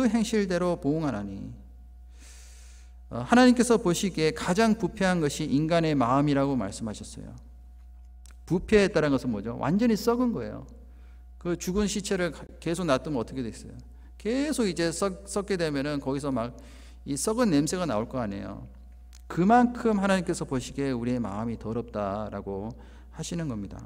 그 행실대로 보응하나니 어, 하나님께서 보시기에 가장 부패한 것이 인간의 마음이라고 말씀하셨어요. 부패했다는 것은 뭐죠? 완전히 썩은 거예요. 그 죽은 시체를 계속 놔두면 어떻게 됐어요? 계속 이제 썩, 게 되면은 거기서 막 이 썩은 냄새가 나올 거 아니에요. 그만큼 하나님께서 보시기에 우리의 마음이 더럽다라고 하시는 겁니다.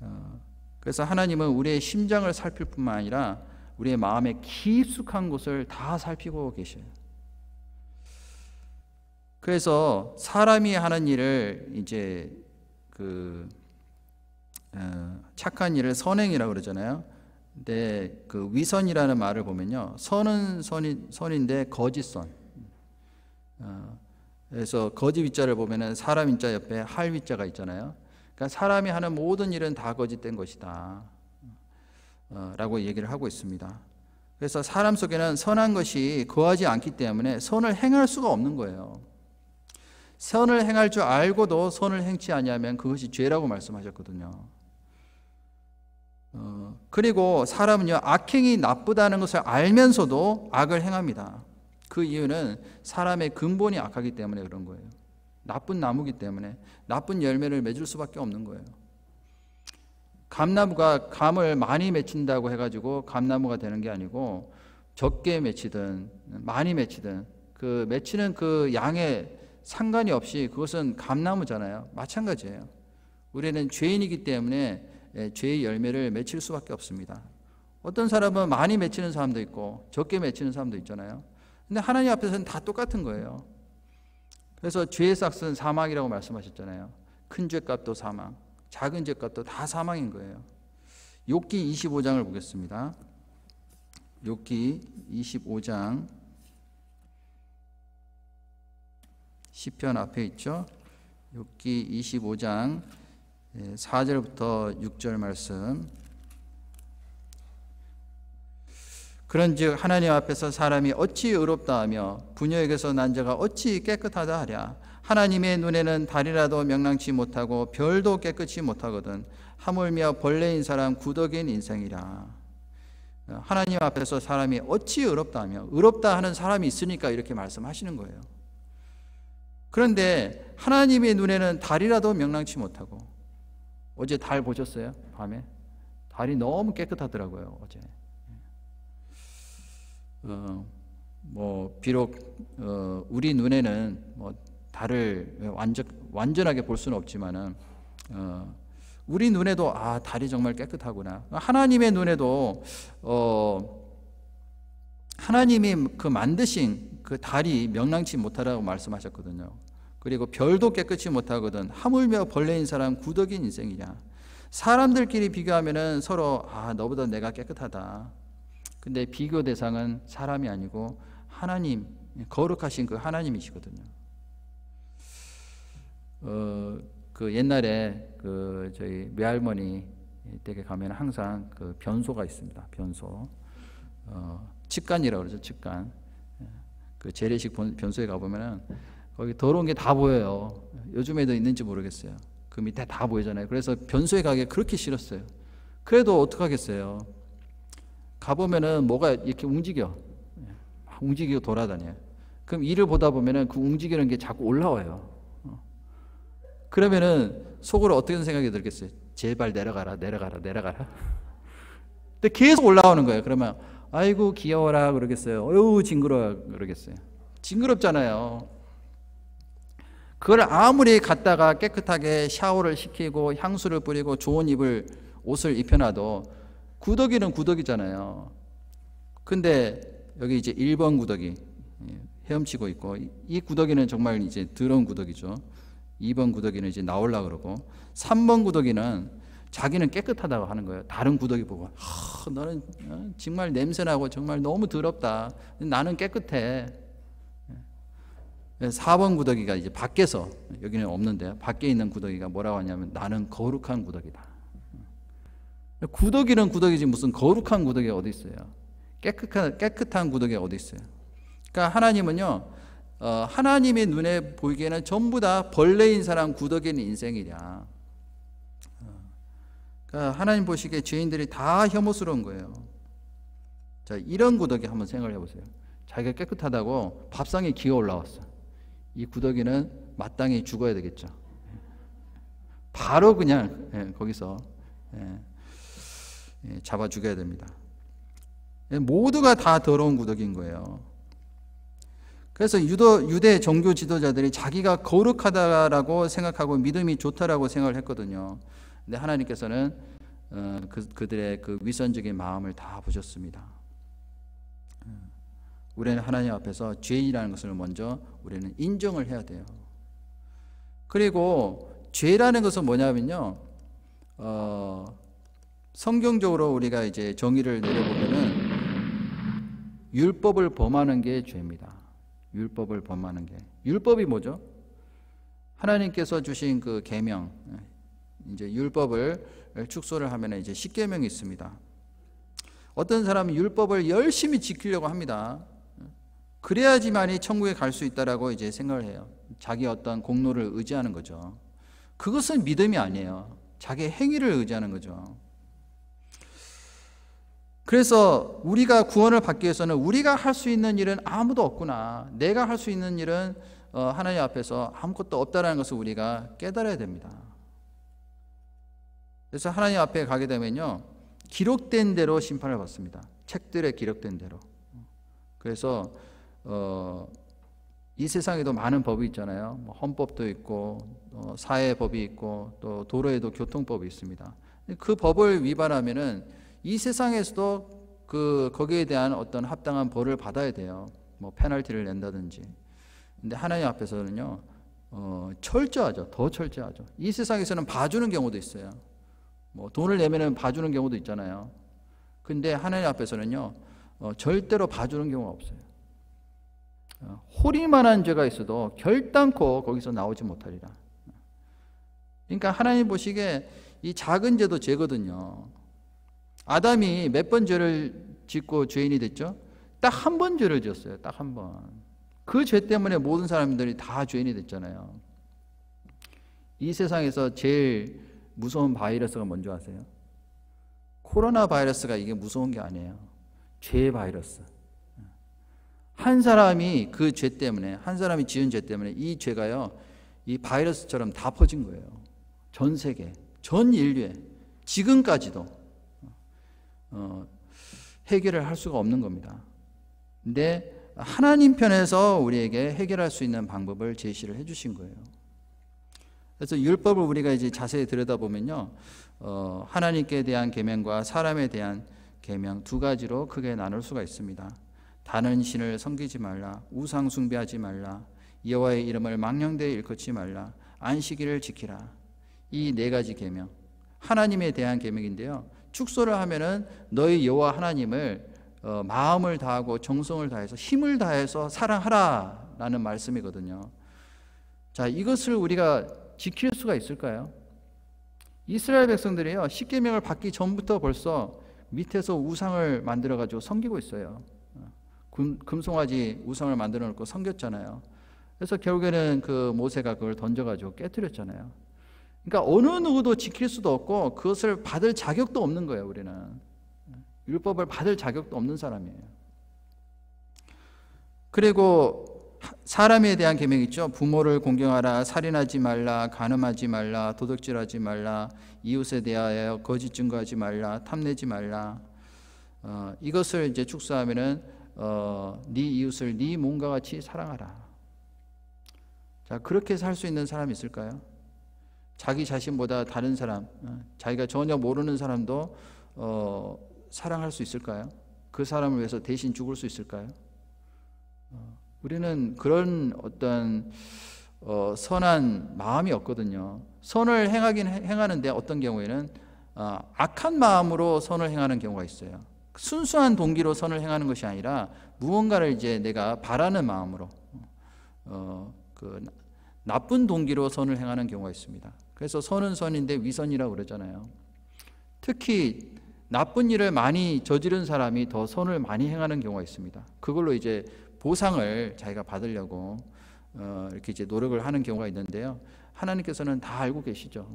어, 그래서 하나님은 우리의 심장을 살필 뿐만 아니라 우리의 마음에 깊숙한 곳을 다 살피고 계셔요. 그래서 사람이 하는 일을 이제 그 어, 착한 일을 선행이라고 그러잖아요. 근데 그 위선이라는 말을 보면요, 선은 선이, 선인데 거짓 선. 어, 그래서 거짓 위자를 보면은 사람 인자 옆에 할 위자가 있잖아요. 그러니까 사람이 하는 모든 일은 다 거짓된 것이다. 어, 라고 얘기를 하고 있습니다. 그래서 사람 속에는 선한 것이 거하지 않기 때문에 선을 행할 수가 없는 거예요. 선을 행할 줄 알고도 선을 행치 아니면 그것이 죄라고 말씀하셨거든요. 어, 그리고 사람은요 악행이 나쁘다는 것을 알면서도 악을 행합니다. 그 이유는 사람의 근본이 악하기 때문에 그런 거예요. 나쁜 나무기 때문에 나쁜 열매를 맺을 수밖에 없는 거예요. 감나무가 감을 많이 맺힌다고 해가지고 감나무가 되는 게 아니고 적게 맺히든 많이 맺히든 그 맺히는 그 양에 상관이 없이 그것은 감나무잖아요. 마찬가지예요. 우리는 죄인이기 때문에 예, 죄의 열매를 맺힐 수밖에 없습니다. 어떤 사람은 많이 맺히는 사람도 있고 적게 맺히는 사람도 있잖아요. 근데 하나님 앞에서는 다 똑같은 거예요. 그래서 죄의 싹은 사망이라고 말씀하셨잖아요. 큰 죄값도 사망. 작은 죄값도 다 사망인 거예요. 욥기 25장을 보겠습니다. 욥기 25장 시편 앞에 있죠. 욥기 25장 4절부터 예, 6절 말씀. 그런즉 하나님 앞에서 사람이 어찌 의롭다 하며 부녀에게서 난 자가 어찌 깨끗하다 하랴 하나님의 눈에는 달이라도 명랑치 못하고 별도 깨끗이 못하거든 하물며 벌레인 사람 구덕인 인생이라 하나님 앞에서 사람이 어찌 의롭다며 의롭다 하는 사람이 있으니까 이렇게 말씀하시는 거예요. 그런데 하나님의 눈에는 달이라도 명랑치 못하고 어제 달 보셨어요? 밤에 달이 너무 깨끗하더라고요 어제. 어, 뭐 비록 어, 우리 눈에는 뭐 달을 완전, 완전하게 볼 수는 없지만 어, 우리 눈에도 아 달이 정말 깨끗하구나 하나님의 눈에도 어, 하나님이 그 만드신 그 달이 명랑치 못하라고 말씀하셨거든요. 그리고 별도 깨끗이 못하거든 하물며 벌레인 사람 구덕인 인생이냐 사람들끼리 비교하면 서로 아 너보다 내가 깨끗하다 근데 비교 대상은 사람이 아니고 하나님 거룩하신 그 하나님이시거든요. 어, 그 옛날에 그 저희 외할머니 댁에 가면 항상 그 변소가 있습니다. 변소. 어, 직관이라고 그러죠. 직관. 그 재래식 변소에 가보면은 거기 더러운 게 다 보여요. 요즘에도 있는지 모르겠어요. 그 밑에 다 보이잖아요. 그래서 변소에 가기 그렇게 싫었어요. 그래도 어떡하겠어요. 가보면은 뭐가 이렇게 움직여. 예, 움직이고 돌아다녀요. 그럼 일을 보다 보면은 그 움직이는 게 자꾸 올라와요. 그러면은 속으로 어떻게 생각이 들겠어요? 제발 내려가라, 내려가라, 내려가라. 근데 계속 올라오는 거예요. 그러면 아이고 귀여워라 그러겠어요. 어유 징그러 그러겠어요. 징그럽잖아요. 그걸 아무리 갖다가 깨끗하게 샤워를 시키고 향수를 뿌리고 좋은 입을 옷을 입혀놔도 구더기는 구더기잖아요. 근데 여기 이제 1번 구더기 예, 헤엄치고 있고 이 구더기는 정말 이제 더러운 구더기죠. 2번 구더기는 이제 나올라 그러고 3번 구더기는 자기는 깨끗하다고 하는 거예요. 다른 구더기 보고 아, 너는 어, 정말 냄새나고 정말 너무 더럽다. 나는 깨끗해. 4번 예. 구더기가 이제 밖에서 여기는 없는데 밖에 있는 구더기가 뭐라고 하냐면 나는 거룩한 구더기다. 구더기는 구더기지 무슨 거룩한 구더기 어디 있어요? 깨끗한 깨끗한 구더기 어디 있어요? 그러니까 하나님은요 어, 하나님의 눈에 보이기에는 전부 다 벌레인 사람 구덕인 인생이냐. 어, 그러니까 하나님 보시기에 죄인들이 다 혐오스러운 거예요. 자, 이런 구덕이 한번 생각해 보세요. 자기가 깨끗하다고 밥상에 기어 올라왔어. 이 구더기는 마땅히 죽어야 되겠죠. 바로 그냥 예, 거기서 예, 예, 잡아 죽여야 됩니다. 모두가 다 더러운 구더인 거예요. 그래서 유도, 유대 종교 지도자들이 자기가 거룩하다라고 생각하고 믿음이 좋다라고 생각을 했거든요. 근데 하나님께서는 어, 그, 그들의 그 위선적인 마음을 다 보셨습니다. 음. 우리는 하나님 앞에서 죄인이라는 것을 먼저 우리는 인정을 해야 돼요. 그리고 죄라는 것은 뭐냐면요. 어, 성경적으로 우리가 이제 정의를 내려보면은 율법을 범하는 게 죄입니다. 율법을 범하는 게 율법이 뭐죠? 하나님께서 주신 그 계명 이제 율법을 축소를 하면 이제 십계명이 있습니다. 어떤 사람은 율법을 열심히 지키려고 합니다. 그래야지만이 천국에 갈 수 있다라고 이제 생각을 해요. 자기 어떤 공로를 의지하는 거죠. 그것은 믿음이 아니에요. 자기 행위를 의지하는 거죠. 그래서 우리가 구원을 받기 위해서는 우리가 할 수 있는 일은 아무도 없구나. 내가 할 수 있는 일은 어, 하나님 앞에서 아무것도 없다라는 것을 우리가 깨달아야 됩니다. 그래서 하나님 앞에 가게 되면요. 기록된 대로 심판을 받습니다. 책들에 기록된 대로. 그래서 어, 이 세상에도 많은 법이 있잖아요. 뭐 헌법도 있고 어, 사회 법이 있고 또 도로에도 교통법이 있습니다. 그 법을 위반하면은 이 세상에서도 그 거기에 대한 어떤 합당한 벌을 받아야 돼요. 뭐 페널티를 낸다든지. 근데 하나님 앞에서는요. 어, 철저하죠. 더 철저하죠. 이 세상에서는 봐주는 경우도 있어요. 뭐 돈을 내면은 봐주는 경우도 있잖아요. 근데 하나님 앞에서는요. 어, 절대로 봐주는 경우가 없어요. 어, 호리만한 죄가 있어도 결단코 거기서 나오지 못하리라. 그러니까 하나님 보시기에 이 작은 죄도 죄거든요. 아담이 몇 번 죄를 짓고 죄인이 됐죠? 딱 한 번 죄를 지었어요. 딱 한 번. 그 죄 때문에 모든 사람들이 다 죄인이 됐잖아요. 이 세상에서 제일 무서운 바이러스가 뭔지 아세요? 코로나 바이러스가 이게 무서운 게 아니에요. 죄 바이러스. 한 사람이 그 죄 때문에, 한 사람이 지은 죄 때문에 이 죄가요, 이 바이러스처럼 다 퍼진 거예요. 전 세계, 전 인류에, 지금까지도. 어, 해결을 할 수가 없는 겁니다. 근데 하나님 편에서 우리에게 해결할 수 있는 방법을 제시를 해주신 거예요. 그래서 율법을 우리가 이제 자세히 들여다보면요, 어, 하나님께 대한 계명과 사람에 대한 계명 두 가지로 크게 나눌 수가 있습니다. 다른 신을 섬기지 말라, 우상 숭배하지 말라, 여호와의 이름을 망령되이 일컫지 말라, 안식일을 지키라. 이 네 가지 계명. 하나님에 대한 계명인데요. 축소를 하면은 너희 여호와 하나님을 어, 마음을 다하고 정성을 다해서 힘을 다해서 사랑하라라는 말씀이거든요. 자, 이것을 우리가 지킬 수가 있을까요? 이스라엘 백성들이요. 십계명을 받기 전부터 벌써 밑에서 우상을 만들어 가지고 섬기고 있어요. 금, 금송아지 우상을 만들어 놓고 섬겼잖아요. 그래서 결국에는 그 모세가 그걸 던져 가지고 깨뜨렸잖아요. 그러니까 어느 누구도 지킬 수도 없고 그것을 받을 자격도 없는 거예요, 우리는. 율법을 받을 자격도 없는 사람이에요. 그리고 사람에 대한 계명 있죠. 부모를 공경하라, 살인하지 말라, 간음하지 말라, 도둑질하지 말라, 이웃에 대하여 거짓 증거하지 말라, 탐내지 말라. 어, 이것을 이제 축소하면은 어, 네 이웃을 네 몸과 같이 사랑하라. 자 그렇게 살 수 있는 사람이 있을까요? 자기 자신보다 다른 사람, 어, 자기가 전혀 모르는 사람도 어, 사랑할 수 있을까요? 그 사람을 위해서 대신 죽을 수 있을까요? 어, 우리는 그런 어떤 어, 선한 마음이 없거든요. 선을 행하긴 행하는데 어떤 경우에는 어, 악한 마음으로 선을 행하는 경우가 있어요. 순수한 동기로 선을 행하는 것이 아니라 무언가를 이제 내가 바라는 마음으로 어, 그 나쁜 동기로 선을 행하는 경우가 있습니다. 그래서 선은 선인데 위선이라고 그러잖아요. 특히 나쁜 일을 많이 저지른 사람이 더 선을 많이 행하는 경우가 있습니다. 그걸로 이제 보상을 자기가 받으려고 어, 이렇게 이제 노력을 하는 경우가 있는데요. 하나님께서는 다 알고 계시죠.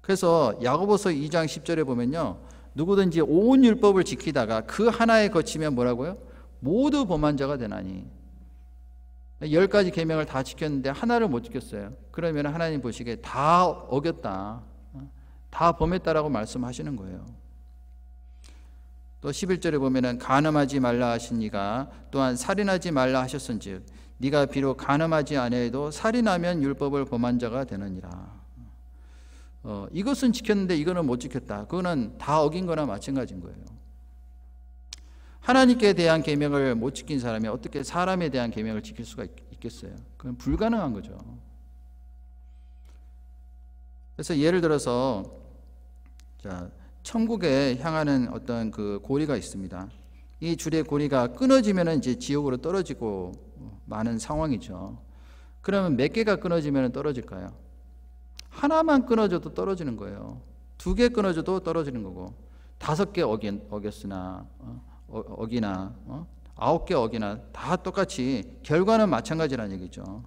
그래서 야고보서 2장 10절에 보면요. 누구든지 온 율법을 지키다가 그 하나에 거치면 뭐라고요? 모두 범한 자가 되나니 열 가지 계명을 다 지켰는데 하나를 못 지켰어요. 그러면 하나님 보시기에 다 어겼다. 다 범했다라고 말씀하시는 거예요. 또 11절에 보면은 간음하지 말라 하시니가 또한 살인하지 말라 하셨은즉 네가 비록 간음하지 아니해도 살인하면 율법을 범한 자가 되느니라. 어, 이것은 지켰는데 이거는 못 지켰다. 그거는 다 어긴 거나 마찬가지인 거예요. 하나님께 대한 계명을 못 지킨 사람이 어떻게 사람에 대한 계명을 지킬 수가 있, 겠어요 그건 불가능한 거죠. 그래서 예를 들어서 자, 천국에 향하는 어떤 그 고리가 있습니다. 이 줄의 고리가 끊어지면 이제 지옥으로 떨어지고 많은 상황이죠. 그러면 몇 개가 끊어지면 떨어질까요? 하나만 끊어져도 떨어지는 거예요. 두 개 끊어져도 떨어지는 거고 다섯 개 어겼, 으나 어? 어, 기나 어? 아홉 개 어기나 다 똑같이 결과는 마찬가지라는 얘기죠.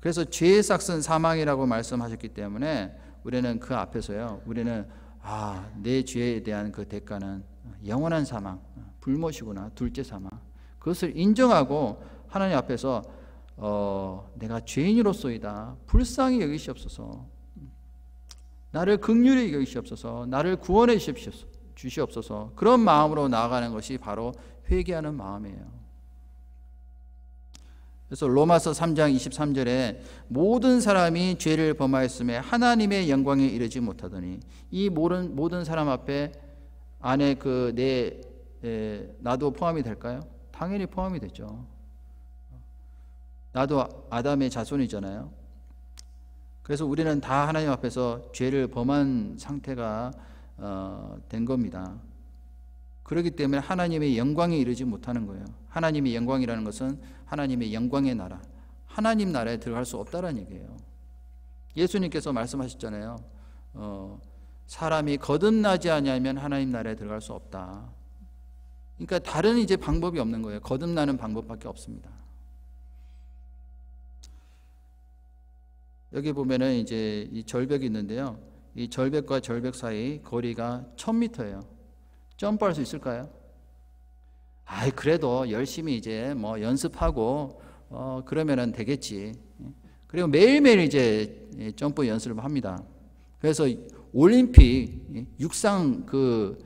그래서 죄의 삭은 사망이라고 말씀하셨기 때문에 우리는 그 앞에서요. 우리는 아, 내 죄에 대한 그 대가는 영원한 사망, 불못이구나. 둘째 사망. 그것을 인정하고 하나님 앞에서 어, 내가 죄인으로서이다. 불쌍히 여기시옵소서. 나를 극률히 여기시옵소서. 나를 구원해 주십시오. 주시옵소서. 그런 마음으로 나아가는 것이 바로 회개하는 마음이에요. 그래서 로마서 3장 23절에 모든 사람이 죄를 범하였음에 하나님의 영광에 이르지 못하더니 이 모든 모든 사람 앞에 안에 그 내 나도 포함이 될까요? 당연히 포함이 되죠. 나도 아담의 자손이잖아요. 그래서 우리는 다 하나님 앞에서 죄를 범한 상태가 어, 된 겁니다. 그렇기 때문에 하나님의 영광에 이르지 못하는 거예요. 하나님의 영광이라는 것은 하나님의 영광의 나라, 하나님 나라에 들어갈 수 없다라는 얘기예요. 예수님께서 말씀하셨잖아요. 어, 사람이 거듭나지 아니면 하나님 나라에 들어갈 수 없다. 그러니까 다른 이제 방법이 없는 거예요. 거듭나는 방법밖에 없습니다. 여기 보면은 이제 이 절벽이 있는데요. 이 절벽과 절벽 사이 거리가 1000m예요. 점프할 수 있을까요? 아 그래도 열심히 이제 뭐 연습하고 어 그러면은 되겠지. 그리고 매일매일 이제 예, 점프 연습을 합니다. 그래서 올림픽 예, 육상 그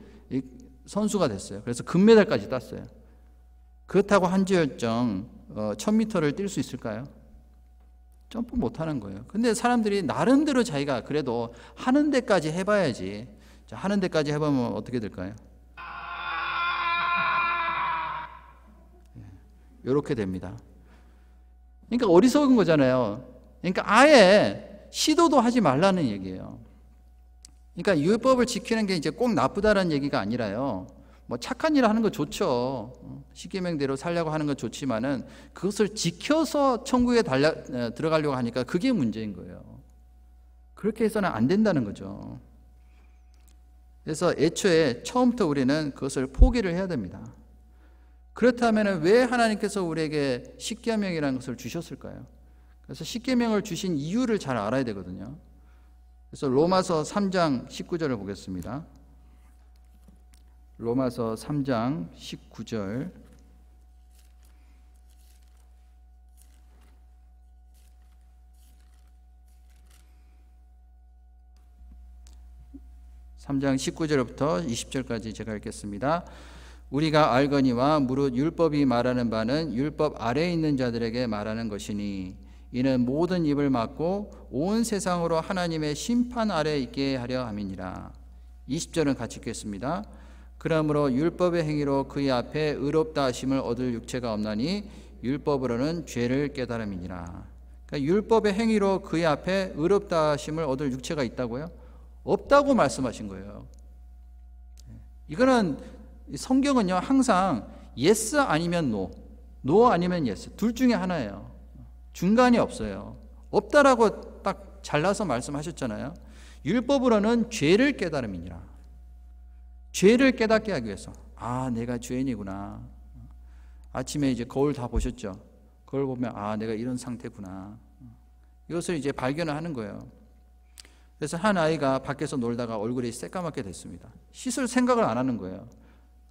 선수가 됐어요. 그래서 금메달까지 땄어요. 그렇다고 한지열정 1000m를 어, 뛸수 있을까요? 점프 못 하는 거예요. 근데 사람들이 나름대로 자기가 그래도 하는 데까지 해봐야지. 자, 하는 데까지 해보면 어떻게 될까요? 이렇게 예, 됩니다. 그러니까 어리석은 거잖아요. 그러니까 아예 시도도 하지 말라는 얘기예요. 그러니까 율법을 지키는 게 이제 꼭나쁘다는 얘기가 아니라요. 뭐 착한 일을 하는 거 좋죠. 십계명대로 어, 살려고 하는 건 좋지만은 그것을 지켜서 천국에 달려, 어, 들어가려고 하니까 그게 문제인 거예요. 그렇게 해서는 안 된다는 거죠. 그래서 애초에 처음부터 우리는 그것을 포기를 해야 됩니다. 그렇다면 왜 하나님께서 우리에게 십계명이라는 것을 주셨을까요? 그래서 십계명을 주신 이유를 잘 알아야 되거든요. 그래서 로마서 3장 19절을 보겠습니다. 로마서 3장 19절 삼장 19절부터 20절까지 제가 읽겠습니다. 우리가 알거니와 무릇 율법이 말하는 바는 율법 아래에 있는 자들에게 말하는 것이니 이는 모든 입을 막고 온 세상으로 하나님의 심판 아래 있게 하려 함이니라. 20절은 같이 읽겠습니다. 그러므로 율법의 행위로 그의 앞에 의롭다 하심을 얻을 육체가 없나니 율법으로는 죄를 깨달음이니라. 그러니까 율법의 행위로 그의 앞에 의롭다 하심을 얻을 육체가 있다고요? 없다고 말씀하신 거예요. 이거는 성경은요 항상 예스 아니면 노, 노 아니면 예스 둘 중에 하나예요. 중간이 없어요. 없다라고 딱 잘라서 말씀하셨잖아요. 율법으로는 죄를 깨달음이니라. 죄를 깨닫게 하기 위해서 아 내가 죄인이구나 아침에 이제 거울 다 보셨죠 그걸 보면 아 내가 이런 상태구나 이것을 이제 발견을 하는 거예요 그래서 한 아이가 밖에서 놀다가 얼굴이 새까맣게 됐습니다 씻을 생각을 안 하는 거예요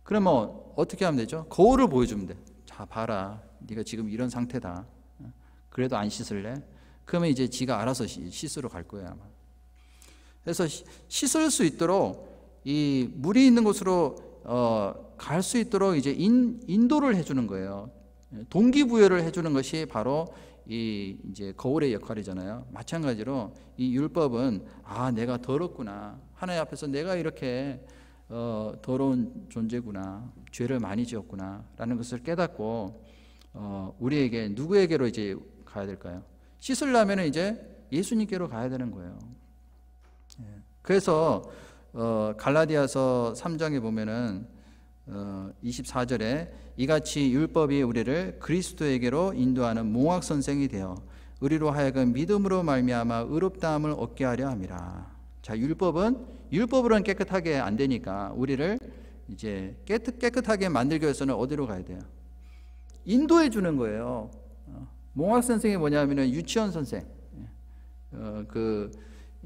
그러면 뭐 어떻게 하면 되죠 거울을 보여주면 돼 자 봐라 네가 지금 이런 상태다 그래도 안 씻을래 그러면 이제 지가 알아서 씻으러 갈 거예요 아마 그래서 씻을 수 있도록 이 물이 있는 곳으로 어, 갈수 있도록 이제 인, 인도를 해주는 거예요. 동기부여를 해주는 것이 바로 이 이제 거울의 역할이잖아요. 마찬가지로 이 율법은 아 내가 더럽구나 하나님 앞에서 내가 이렇게 어, 더러운 존재구나 죄를 많이 지었구나라는 것을 깨닫고 어, 우리에게 누구에게로 이제 가야 될까요? 씻으려면 이제 예수님께로 가야 되는 거예요. 예. 그래서 어, 갈라디아서 3장에 보면은 어, 24절에 이같이 율법이 우리를 그리스도에게로 인도하는 몽학 선생이 되어 우리로 하여금 믿음으로 말미암아 의롭다함을 얻게 하려 함이라. 자, 율법은 율법으로는 깨끗하게 안 되니까 우리를 이제 깨끗 깨끗하게 만들기 위해서는 어디로 가야 돼요? 인도해 주는 거예요. 어, 몽학 선생이 뭐냐면은 유치원 선생. 예. 어, 그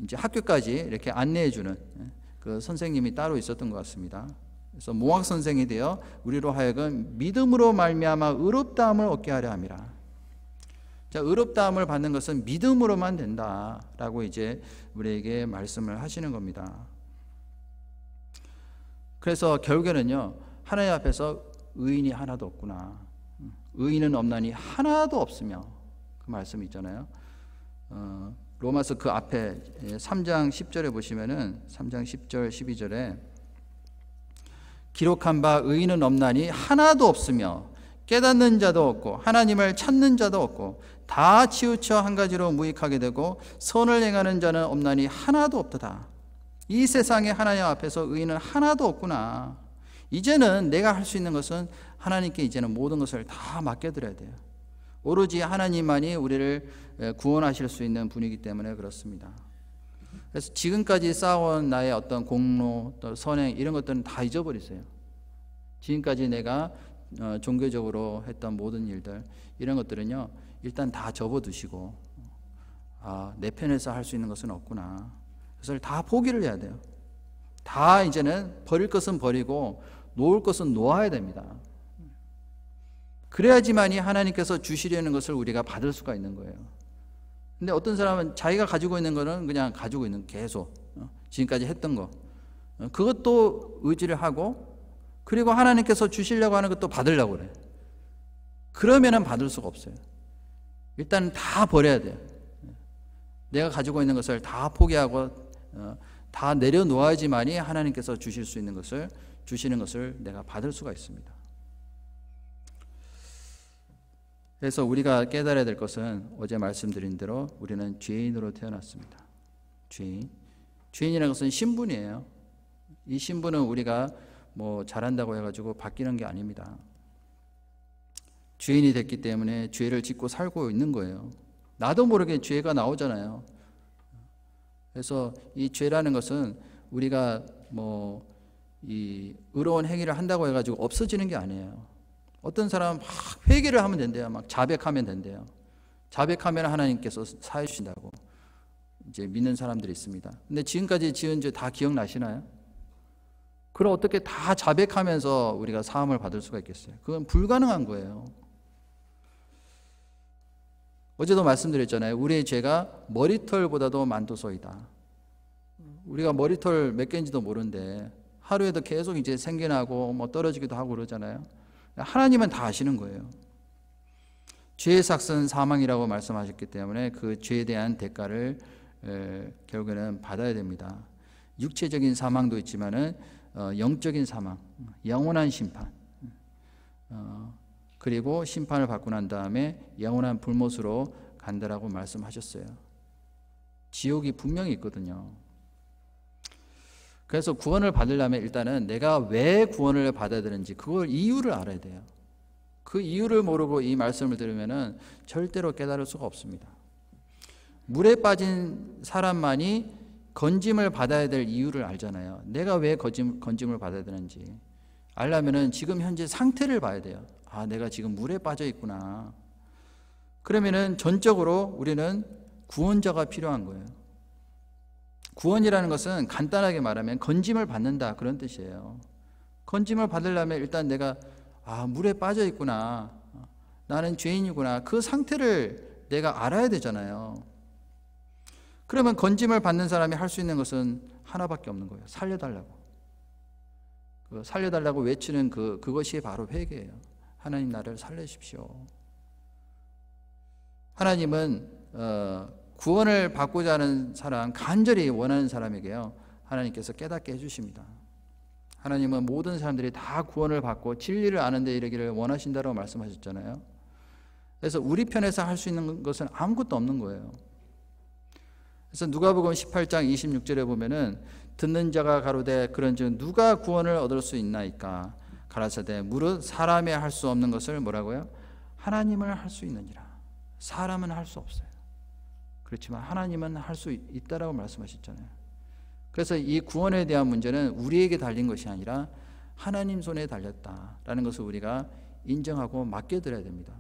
이제 학교까지 이렇게 안내해 주는 예. 그 선생님이 따로 있었던 것 같습니다. 그래서 모학 선생이 되어 우리로 하여금 믿음으로 말미암아 의롭다함을 얻게 하려 함이라. 자, 의롭다함을 받는 것은 믿음으로만 된다라고 이제 우리에게 말씀을 하시는 겁니다. 그래서 결국에는요. 하나님 앞에서 의인이 하나도 없구나. 의인은 없나니 하나도 없으며 그말씀 있잖아요. 어, 로마서 그 앞에 3장 예, 10절에 보시면은 3장 10절 12절에 기록한 바 의인은 없나니 하나도 없으며 깨닫는 자도 없고 하나님을 찾는 자도 없고 다 치우쳐 한 가지로 무익하게 되고 선을 행하는 자는 없나니 하나도 없도다. 이 세상에 하나님 앞에서 의인은 하나도 없구나. 이제는 내가 할 수 있는 것은 하나님께 이제는 모든 것을 다 맡겨드려야 돼요. 오로지 하나님만이 우리를 예, 구원하실 수 있는 분이기 때문에 그렇습니다. 그래서 지금까지 쌓아온 나의 어떤 공로, 또 선행 이런 것들은 다 잊어버리세요. 지금까지 내가 어, 종교적으로 했던 모든 일들 이런 것들은요 일단 다 접어두시고 아, 내 편에서 할 수 있는 것은 없구나. 그래서 다 포기를 해야 돼요. 다 이제는 버릴 것은 버리고 놓을 것은 놓아야 됩니다. 그래야지만이 하나님께서 주시려는 것을 우리가 받을 수가 있는 거예요. 근데 어떤 사람은 자기가 가지고 있는 거는 그냥 가지고 있는 계속 어, 지금까지 했던 거 어, 그것도 의지를 하고 그리고 하나님께서 주시려고 하는 것도 받으려고 그래. 그러면은 받을 수가 없어요. 일단 다 버려야 돼요. 내가 가지고 있는 것을 다 포기하고 어, 다 내려놓아야지만이 하나님께서 주실 수 있는 것을 주시는 것을 내가 받을 수가 있습니다. 그래서 우리가 깨달아야 될 것은 어제 말씀드린 대로 우리는 죄인으로 태어났습니다. 죄인. 죄인이라는 것은 신분이에요. 이 신분은 우리가 뭐 잘한다고 해가지고 바뀌는 게 아닙니다. 죄인이 됐기 때문에 죄를 짓고 살고 있는 거예요. 나도 모르게 죄가 나오잖아요. 그래서 이 죄라는 것은 우리가 뭐 이 의로운 행위를 한다고 해가지고 없어지는 게 아니에요. 어떤 사람은 막 회개를 하면 된대요. 막 자백하면 된대요. 자백하면 하나님께서 사해 주신다고 이제 믿는 사람들이 있습니다. 근데 지금까지 지은 죄 다 기억나시나요? 그럼 어떻게 다 자백하면서 우리가 사함을 받을 수가 있겠어요? 그건 불가능한 거예요. 어제도 말씀드렸잖아요. 우리의 죄가 머리털보다도 만도소이다. 우리가 머리털 몇 개인지도 모른는데 하루에도 계속 이제 생겨나고 뭐 떨어지기도 하고 그러잖아요. 하나님은 다 아시는 거예요. 죄의 삭선 사망이라고 말씀하셨기 때문에 그 죄에 대한 대가를 결국에는 받아야 됩니다. 육체적인 사망도 있지만은 어, 영적인 사망, 영원한 심판. 어, 그리고 심판을 받고 난 다음에 영원한 불못으로 간다라고 말씀하셨어요. 지옥이 분명히 있거든요. 그래서 구원을 받으려면 일단은 내가 왜 구원을 받아야 되는지 그걸 이유를 알아야 돼요. 그 이유를 모르고 이 말씀을 들으면은 절대로 깨달을 수가 없습니다. 물에 빠진 사람만이 건짐을 받아야 될 이유를 알잖아요. 내가 왜 건짐, 건짐을 받아야 되는지. 알려면은 지금 현재 상태를 봐야 돼요. 아, 내가 지금 물에 빠져 있구나. 그러면은 전적으로 우리는 구원자가 필요한 거예요. 구원이라는 것은 간단하게 말하면 건짐을 받는다 그런 뜻이에요. 건짐을 받으려면 일단 내가 아, 물에 빠져 있구나. 나는 죄인이구나. 그 상태를 내가 알아야 되잖아요. 그러면 건짐을 받는 사람이 할 수 있는 것은 하나밖에 없는 거예요. 살려달라고. 그 살려달라고 외치는 그, 그것이 바로 회개예요. 하나님 나를 살려십시오. 하나님은, 어, 구원을 받고자 하는 사람, 간절히 원하는 사람에게요. 하나님께서 깨닫게 해주십니다. 하나님은 모든 사람들이 다 구원을 받고 진리를 아는데 이르기를 원하신다고 말씀하셨잖아요. 그래서 우리 편에서 할 수 있는 것은 아무것도 없는 거예요. 그래서 누가복음 18장 26절에 보면은 듣는 자가 가로되 그런즉 누가 구원을 얻을 수 있나이까 가라사대 무릇 사람의 할수 없는 것을 뭐라고요? 하나님을 할 수 있느니라. 사람은 할 수 없어요. 그렇지만 하나님은 할 수 있다라고 말씀하셨잖아요. 그래서 이 구원에 대한 문제는 우리에게 달린 것이 아니라 하나님 손에 달렸다라는 것을 우리가 인정하고 맡겨드려야 됩니다.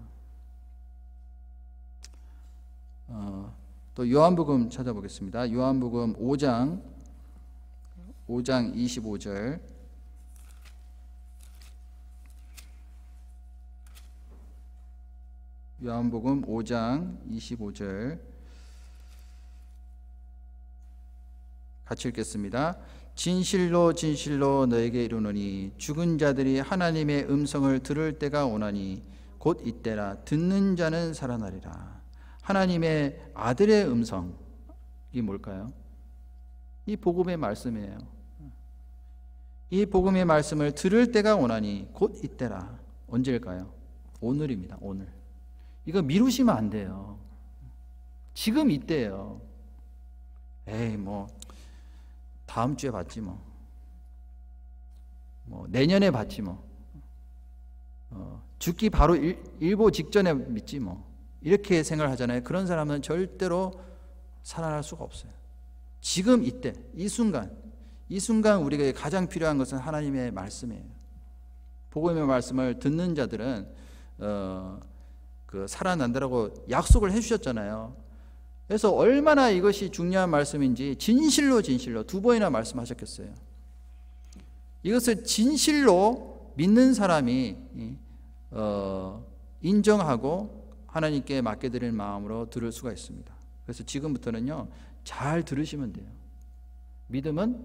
어, 또 요한복음 찾아보겠습니다. 요한복음 5장 5장 25절 요한복음 5장 25절 같이 읽겠습니다. 진실로 진실로 너에게 이르노니 죽은 자들이 하나님의 음성을 들을 때가 오나니 곧 이때라 듣는 자는 살아나리라. 하나님의 아들의 음성이 뭘까요? 이 복음의 말씀이에요. 이 복음의 말씀을 들을 때가 오나니 곧 이때라. 언제일까요? 오늘입니다. 오늘. 이거 미루시면 안 돼요. 지금 이때예요. 에이 뭐 다음 주에 받지 뭐. 뭐 내년에 받지 뭐. 어, 죽기 바로 일, 일보 직전에 믿지 뭐. 이렇게 생각을 하잖아요. 그런 사람은 절대로 살아날 수가 없어요. 지금 이때, 이 순간, 이 순간 우리가 가장 필요한 것은 하나님의 말씀이에요. 복음의 말씀을 듣는 자들은 어, 그 살아난다라고 약속을 해주셨잖아요. 그래서 얼마나 이것이 중요한 말씀인지 진실로 진실로 두 번이나 말씀하셨겠어요. 이것을 진실로 믿는 사람이 어, 인정하고 하나님께 맡겨드릴 마음으로 들을 수가 있습니다. 그래서 지금부터는요 잘 들으시면 돼요. 믿음은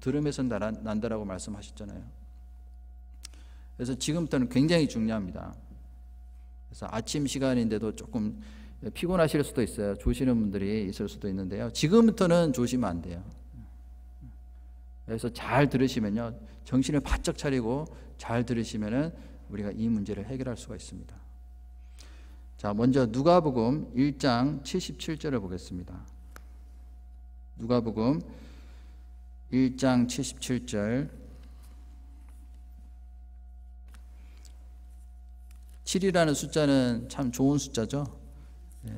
들음에서 난다라고 말씀하셨잖아요. 그래서 지금부터는 굉장히 중요합니다. 그래서 아침 시간인데도 조금 피곤하실 수도 있어요. 조시는 분들이 있을 수도 있는데요. 지금부터는 조시면 안 돼요. 그래서 잘 들으시면요. 정신을 바짝 차리고 잘 들으시면은 우리가 이 문제를 해결할 수가 있습니다. 자, 먼저 누가복음 1장 77절을 보겠습니다. 누가복음 1장 77절 7이라는 숫자는 참 좋은 숫자죠. 예.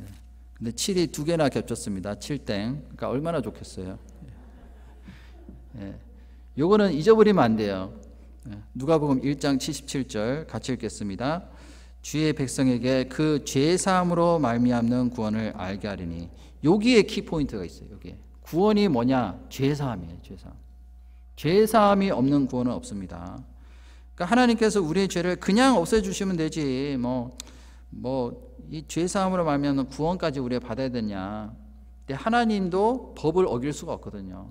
근데 7이 두 개나 겹쳤습니다. 7땡. 그러니까 얼마나 좋겠어요. 예. 예. 요거는 잊어버리면 안 돼요. 예. 누가복음 1장 77절 같이 읽겠습니다. 주의 백성에게 그 죄사함으로 말미암는 구원을 알게 하리니 여기에 키포인트가 있어요. 여기에. 구원이 뭐냐? 죄사함이에요. 죄사함. 죄사함이 없는 구원은 없습니다. 그러니까 하나님께서 우리의 죄를 그냥 없애주시면 되지. 뭐, 뭐, 이 죄사함으로 말면 구원까지 우리가 받아야 되냐? 근데 하나님도 법을 어길 수가 없거든요.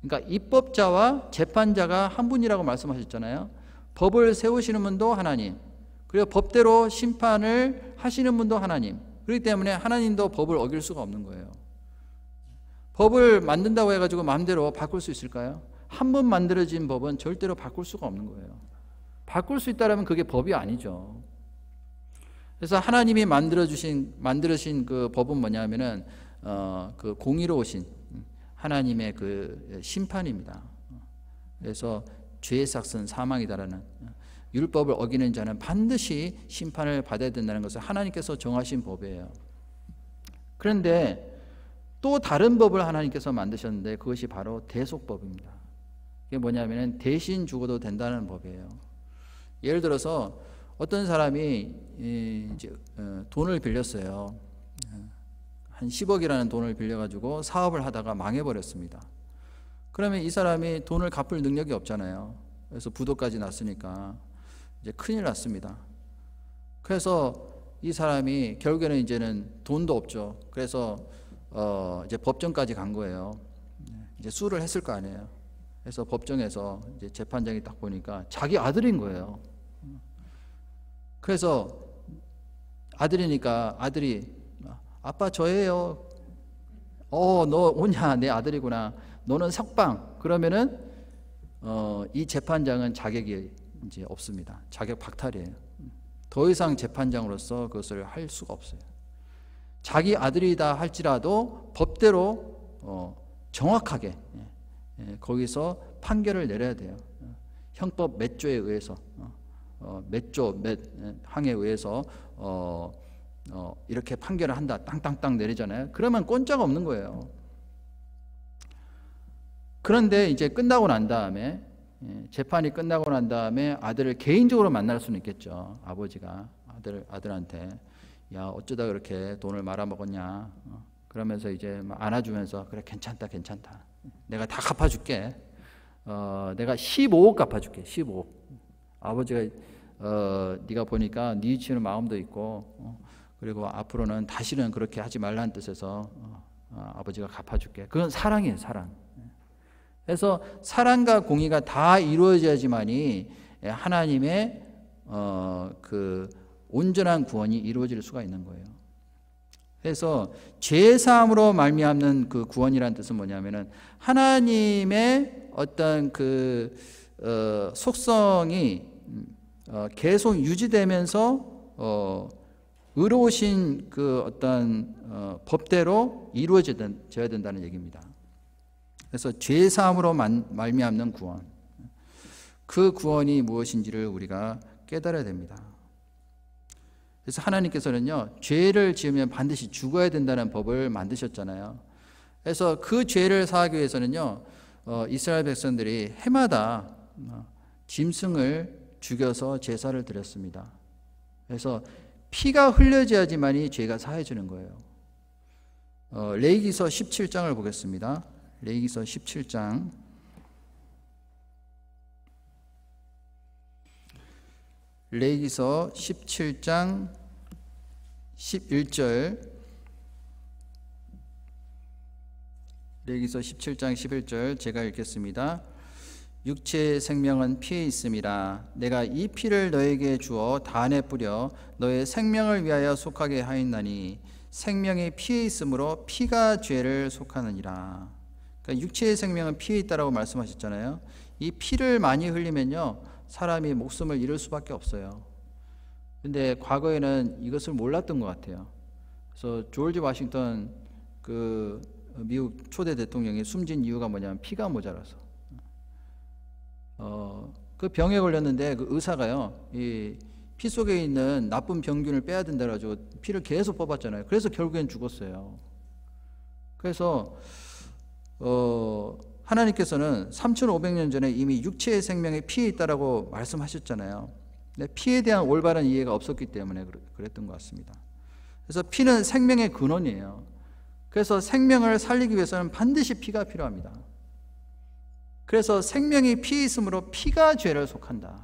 그러니까 입법자와 재판자가 한 분이라고 말씀하셨잖아요. 법을 세우시는 분도 하나님, 그리고 법대로 심판을 하시는 분도 하나님. 그렇기 때문에 하나님도 법을 어길 수가 없는 거예요. 법을 만든다고 해가지고 마음대로 바꿀 수 있을까요? 한 번 만들어진 법은 절대로 바꿀 수가 없는 거예요. 바꿀 수있다면 그게 법이 아니죠. 그래서 하나님이 만들어 주신 만들으신 그 법은 뭐냐면은 어, 그 공의로우신 하나님의 그 심판입니다. 그래서 죄의 삭은 사망이다라는 율법을 어기는 자는 반드시 심판을 받아야 된다는 것을 하나님께서 정하신 법이에요. 그런데 또 다른 법을 하나님께서 만드셨는데 그것이 바로 대속법입니다. 그게 뭐냐면은 대신 죽어도 된다는 법이에요. 예를 들어서 어떤 사람이 예, 이제 어, 돈을 빌렸어요. 한 10억이라는 돈을 빌려가지고 사업을 하다가 망해버렸습니다. 그러면 이 사람이 돈을 갚을 능력이 없잖아요. 그래서 부도까지 났으니까 이제 큰일 났습니다. 그래서 이 사람이 결국에는 이제는 돈도 없죠. 그래서 어 이제 법정까지 간 거예요. 이제 수를 했을 거 아니에요. 그래서 법정에서 이제 재판장이 딱 보니까 자기 아들인 거예요. 그래서 아들이니까 아들이 아빠 저예요. 어, 너 오냐? 내 아들이구나. 너는 석방. 그러면은 어, 이 재판장은 자격이 이제 없습니다. 자격 박탈이에요. 더 이상 재판장으로서 그것을 할 수가 없어요. 자기 아들이다 할지라도 법대로 어, 정확하게 예, 예, 거기서 판결을 내려야 돼요. 어, 형법 몇 조에 의해서. 어. 어, 몇 조, 몇 항에 의해서 어, 어, 이렇게 판결을 한다. 땅땅땅 내리잖아요. 그러면 꼰짜가 없는 거예요. 그런데 이제 끝나고 난 다음에 예, 재판이 끝나고 난 다음에 아들을 개인적으로 만날 수는 있겠죠. 아버지가 아들 아들한테 야 어쩌다 그렇게 돈을 말아먹었냐. 어, 그러면서 이제 안아주면서 그래 괜찮다 괜찮다. 내가 다 갚아줄게. 어, 내가 15억 갚아줄게. 15억. 아버지가 어, 네가 보니까 네 치는 마음도 있고 어, 그리고 앞으로는 다시는 그렇게 하지 말라는 뜻에서 어, 어, 아버지가 갚아줄게. 그건 사랑이에요, 사랑. 그래서 사랑과 공의가 다 이루어져야지만이 하나님의 어, 그 온전한 구원이 이루어질 수가 있는 거예요. 그래서 죄사함으로 말미암는 그구원이란 뜻은 뭐냐면은 하나님의 어떤 그 어, 속성이 어, 계속 유지되면서 어, 의로우신 그 어떤 어, 법대로 이루어져야 된다는 얘기입니다. 그래서 죄 사함으로 말미암는 구원, 그 구원이 무엇인지를 우리가 깨달아야 됩니다. 그래서 하나님께서는요, 죄를 지으면 반드시 죽어야 된다는 법을 만드셨잖아요. 그래서 그 죄를 사하기 위해서는요, 어, 이스라엘 백성들이 해마다 짐승을 죽여서 제사를 드렸습니다. 그래서 피가 흘려져야지만이 죄가 사해지는 거예요. 어, 레이기서 17장을 보겠습니다. 레이기서 17장 레이기서 17장 11절 레이기서 17장 11절 제가 읽겠습니다. 육체의 생명은 피에 있음이라 내가 이 피를 너에게 주어 단에 뿌려 너의 생명을 위하여 속하게 하였나니 생명이 피에 있으므로 피가 죄를 속하느니라. 그러니까 육체의 생명은 피에 있다라고 말씀하셨잖아요. 이 피를 많이 흘리면요 사람이 목숨을 잃을 수밖에 없어요. 근데 과거에는 이것을 몰랐던 것 같아요. 그래서 조지 워싱턴 그 미국 초대 대통령이 숨진 이유가 뭐냐면 피가 모자라서 어, 그 병에 걸렸는데 그 의사가요, 이 피 속에 있는 나쁜 병균을 빼야 된다 가지고 피를 계속 뽑았잖아요. 그래서 결국엔 죽었어요. 그래서 어, 하나님께서는 3,500년 전에 이미 육체의 생명에 피에 있다라고 말씀하셨잖아요. 근데 피에 대한 올바른 이해가 없었기 때문에 그랬던 것 같습니다. 그래서 피는 생명의 근원이에요. 그래서 생명을 살리기 위해서는 반드시 피가 필요합니다. 그래서 생명이 피에 있으므로 피가 죄를 속한다.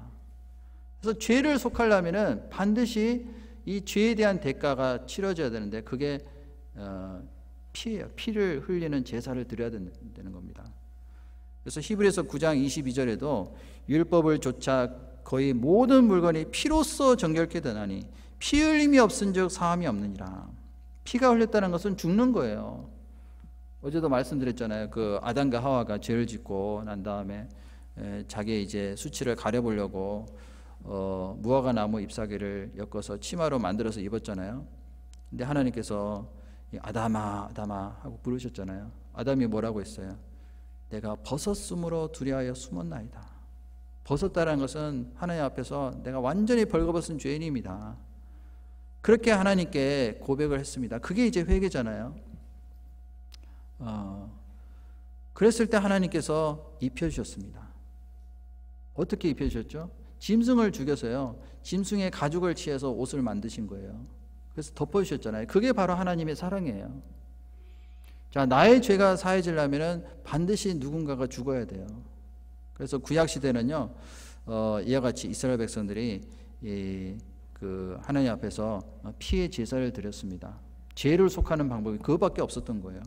그래서 죄를 속하려면은 반드시 이 죄에 대한 대가가 치러져야 되는데 그게 어, 피예요. 피를 흘리는 제사를 드려야 되는 겁니다. 그래서 히브리서 9장 22절에도 율법을 조차 거의 모든 물건이 피로써 정결케 되나니 피 흘림이 없은즉 사함이 없느니라. 피가 흘렸다는 것은 죽는 거예요. 어제도 말씀드렸잖아요. 그 아담과 하와가 죄를 짓고 난 다음에 자기의 이제 수치를 가려보려고 어, 무화과 나무 잎사귀를 엮어서 치마로 만들어서 입었잖아요. 근데 하나님께서 아담아 아담아 하고 부르셨잖아요. 아담이 뭐라고 했어요? 내가 버섯숨으로 두려하여 워 숨었나이다. 벗었다라는 것은 하나님 앞에서 내가 완전히 벌거벗은 죄인입니다. 그렇게 하나님께 고백을 했습니다. 그게 이제 회개잖아요. 어, 그랬을 때 하나님께서 입혀주셨습니다. 어떻게 입혀주셨죠? 짐승을 죽여서요. 짐승의 가죽을 취해서 옷을 만드신 거예요. 그래서 덮어주셨잖아요. 그게 바로 하나님의 사랑이에요. 자, 나의 죄가 사해지려면 반드시 누군가가 죽어야 돼요. 그래서 구약시대는요, 어, 이와 같이 이스라엘 백성들이 이, 그 하나님 앞에서 피해 제사를 드렸습니다. 죄를 속하는 방법이 그밖에 없었던 거예요.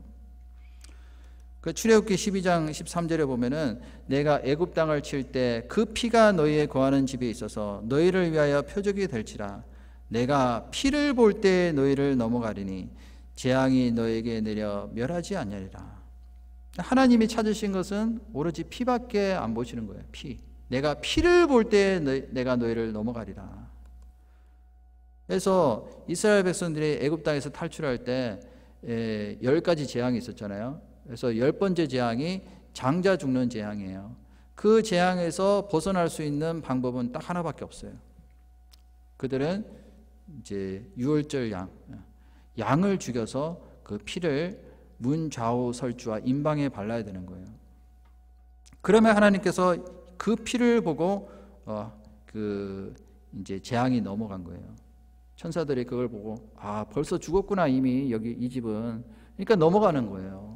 그 출애굽기 12장 13절에 보면은 내가 애굽 땅을 칠 때 그 피가 너희의 거하는 집에 있어서 너희를 위하여 표적이 될지라 내가 피를 볼 때 너희를 넘어가리니 재앙이 너에게 내려 멸하지 아니하리라. 하나님이 찾으신 것은 오로지 피밖에 안 보시는 거예요. 피. 내가 피를 볼 때 내가 너희를 넘어가리라. 그래서 이스라엘 백성들이 애굽 땅에서 탈출할 때1 0 예, 가지 재앙이 있었잖아요. 그래서 열 번째 재앙이 장자 죽는 재앙이에요. 그 재앙에서 벗어날 수 있는 방법은 딱 하나밖에 없어요. 그들은 이제 유월절 양, 양을 죽여서 그 피를 문좌우 설주와 임방에 발라야 되는 거예요. 그러면 하나님께서 그 피를 보고 어, 그 이제 재앙이 넘어간 거예요. 천사들이 그걸 보고 아 벌써 죽었구나 이미 여기 이 집은 그러니까 넘어가는 거예요.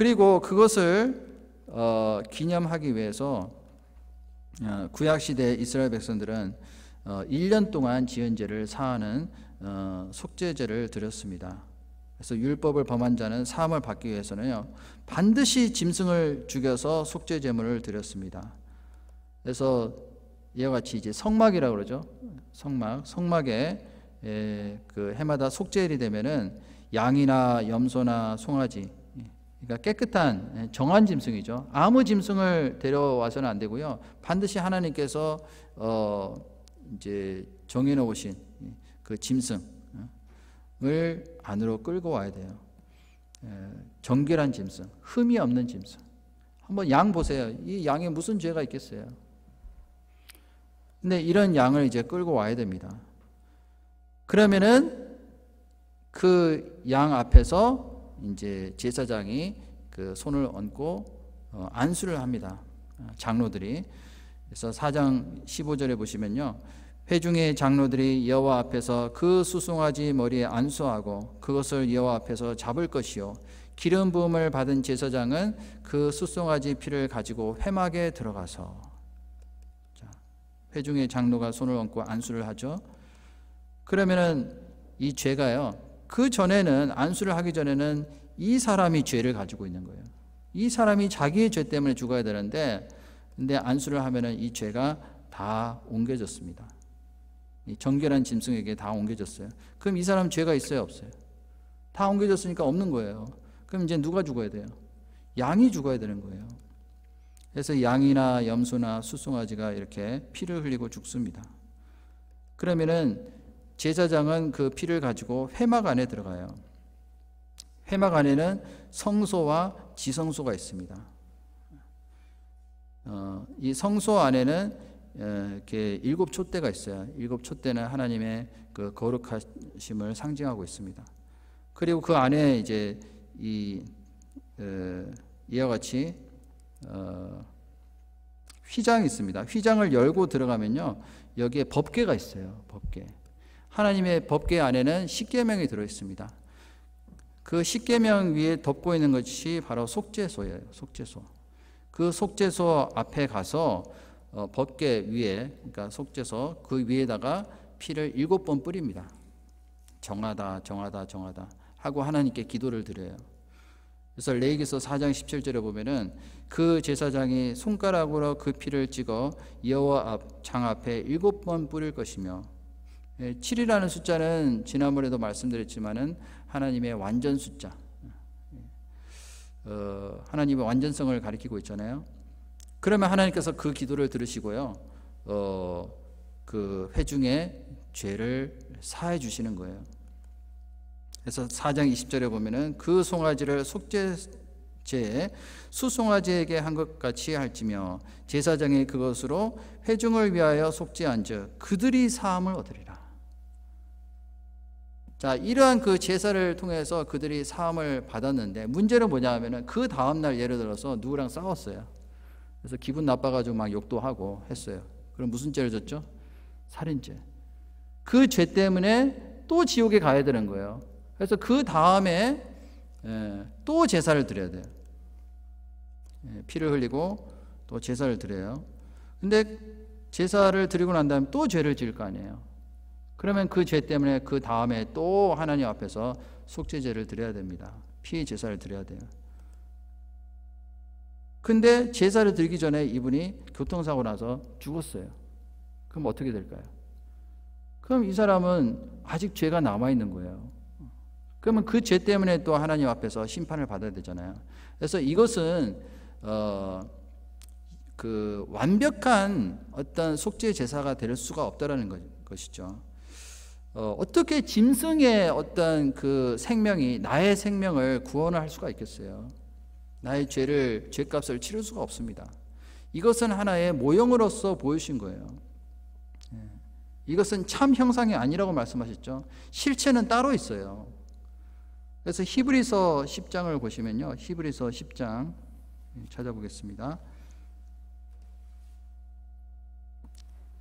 그리고 그것을 어, 기념하기 위해서 어, 구약 시대 이스라엘 백성들은 어, 1년 동안 지은 죄를 사하는 어, 속죄제를 드렸습니다. 그래서 율법을 범한 자는 사함을 받기 위해서는요 반드시 짐승을 죽여서 속죄 제물을 드렸습니다. 그래서 이와 같이 이제 성막이라고 그러죠. 성막, 성막에 에, 예, 그 해마다 속죄일이 되면은 양이나 염소나 송아지 그러니까 깨끗한 예, 정한 짐승이죠. 아무 짐승을 데려와서는 안 되고요. 반드시 하나님께서 어 이제 정해 놓으신 예, 그 짐승을 예, 안으로 끌고 와야 돼요. 정결한 짐승, 흠이 없는 짐승. 한번 양 보세요. 이 양에 무슨 죄가 있겠어요? 근데 이런 양을 이제 끌고 와야 됩니다. 그러면은 그 양 앞에서 이제 제사장이 그 손을 얹고 어, 안수를 합니다. 아, 장로들이 그래서 4장 15절에 보시면요. 회중의 장로들이 여호와 앞에서 그 수송아지 머리에 안수하고 그것을 여호와 앞에서 잡을 것이요 기름 부음을 받은 제사장은 그 수송아지 피를 가지고 회막에 들어가서 회중의 장로가 손을 얹고 안수를 하죠. 그러면은 이 죄가요. 그 전에는 안수를 하기 전에는 이 사람이 죄를 가지고 있는 거예요. 이 사람이 자기의 죄 때문에 죽어야 되는데 근데 안수를 하면은 이 죄가 다 옮겨졌습니다. 정결한 짐승에게 다 옮겨졌어요. 그럼 이 사람 죄가 있어요, 없어요? 다 옮겨졌으니까 없는 거예요. 그럼 이제 누가 죽어야 돼요? 양이 죽어야 되는 거예요. 그래서 양이나 염소나 수송아지가 이렇게 피를 흘리고 죽습니다. 그러면은 제사장은 그 피를 가지고 회막 안에 들어가요. 회막 안에는 성소와 지성소가 있습니다. 어, 이 성소 안에는 어, 이렇게 일곱 촛대가 있어요. 일곱 촛대는 하나님의 그 거룩하심을 상징하고 있습니다. 그리고 그 안에 이제 이 어, 이와 같이 어, 휘장이 있습니다. 휘장을 열고 들어가면요 여기에 법궤가 있어요. 법궤. 하나님의 법계 안에는 십계명이 들어 있습니다. 그 십계명 위에 덮고 있는 것이 바로 속죄소예요. 속죄소. 그 속죄소 앞에 가서 어, 법계 위에 그러니까 속죄소 그 위에다가 피를 일곱 번 뿌립니다. 정하다 정하다 정하다 하고 하나님께 기도를 드려요. 그래서 레이기서 4장 17절에 보면은 그 제사장이 손가락으로 그 피를 찍어 여호와 앞장 앞에 일곱 번 뿌릴 것이며 7이라는 예, 숫자는 지난번에도 말씀드렸지만은 하나님의 완전 숫자. 어, 하나님의 완전성을 가리키고 있잖아요. 그러면 하나님께서 그 기도를 들으시고요. 어, 그 회중의 죄를 사해 주시는 거예요. 그래서 4장 20절에 보면은 그 송아지를 속죄제에 수송아지에게 한 것 같이 할지며 제사장이 그것으로 회중을 위하여 속죄한즉 그들이 사함을 얻으리라. 자, 이러한 그 제사를 통해서 그들이 사함을 받았는데 문제는 뭐냐 하면은 그 다음 날 예를 들어서 누구랑 싸웠어요. 그래서 기분 나빠 가지고 막 욕도 하고 했어요. 그럼 무슨 죄를 졌죠? 살인죄. 그 죄 때문에 또 지옥에 가야 되는 거예요. 그래서 그 다음에 예, 또 제사를 드려야 돼요. 예, 피를 흘리고 또 제사를 드려요. 근데 제사를 드리고 난 다음에 또 죄를 지을 거 아니에요. 그러면 그 죄 때문에 그 다음에 또 하나님 앞에서 속죄제를 드려야 됩니다. 피해 제사를 드려야 돼요. 근데 제사를 드리기 전에 이분이 교통사고 나서 죽었어요. 그럼 어떻게 될까요? 그럼 이 사람은 아직 죄가 남아 있는 거예요. 그러면 그 죄 때문에 또 하나님 앞에서 심판을 받아야 되잖아요. 그래서 이것은 어, 그 완벽한 어떤 속죄 제사가 될 수가 없다라는 것이죠. 어, 어떻게 짐승의 어떤 그 생명이 나의 생명을 구원할 수가 있겠어요? 나의 죄를 죄값을 치를 수가 없습니다. 이것은 하나의 모형으로서 보이신 거예요. 예. 이것은 참 형상이 아니라고 말씀하셨죠. 실체는 따로 있어요. 그래서 히브리서 10장을 보시면요. 히브리서 10장 찾아보겠습니다.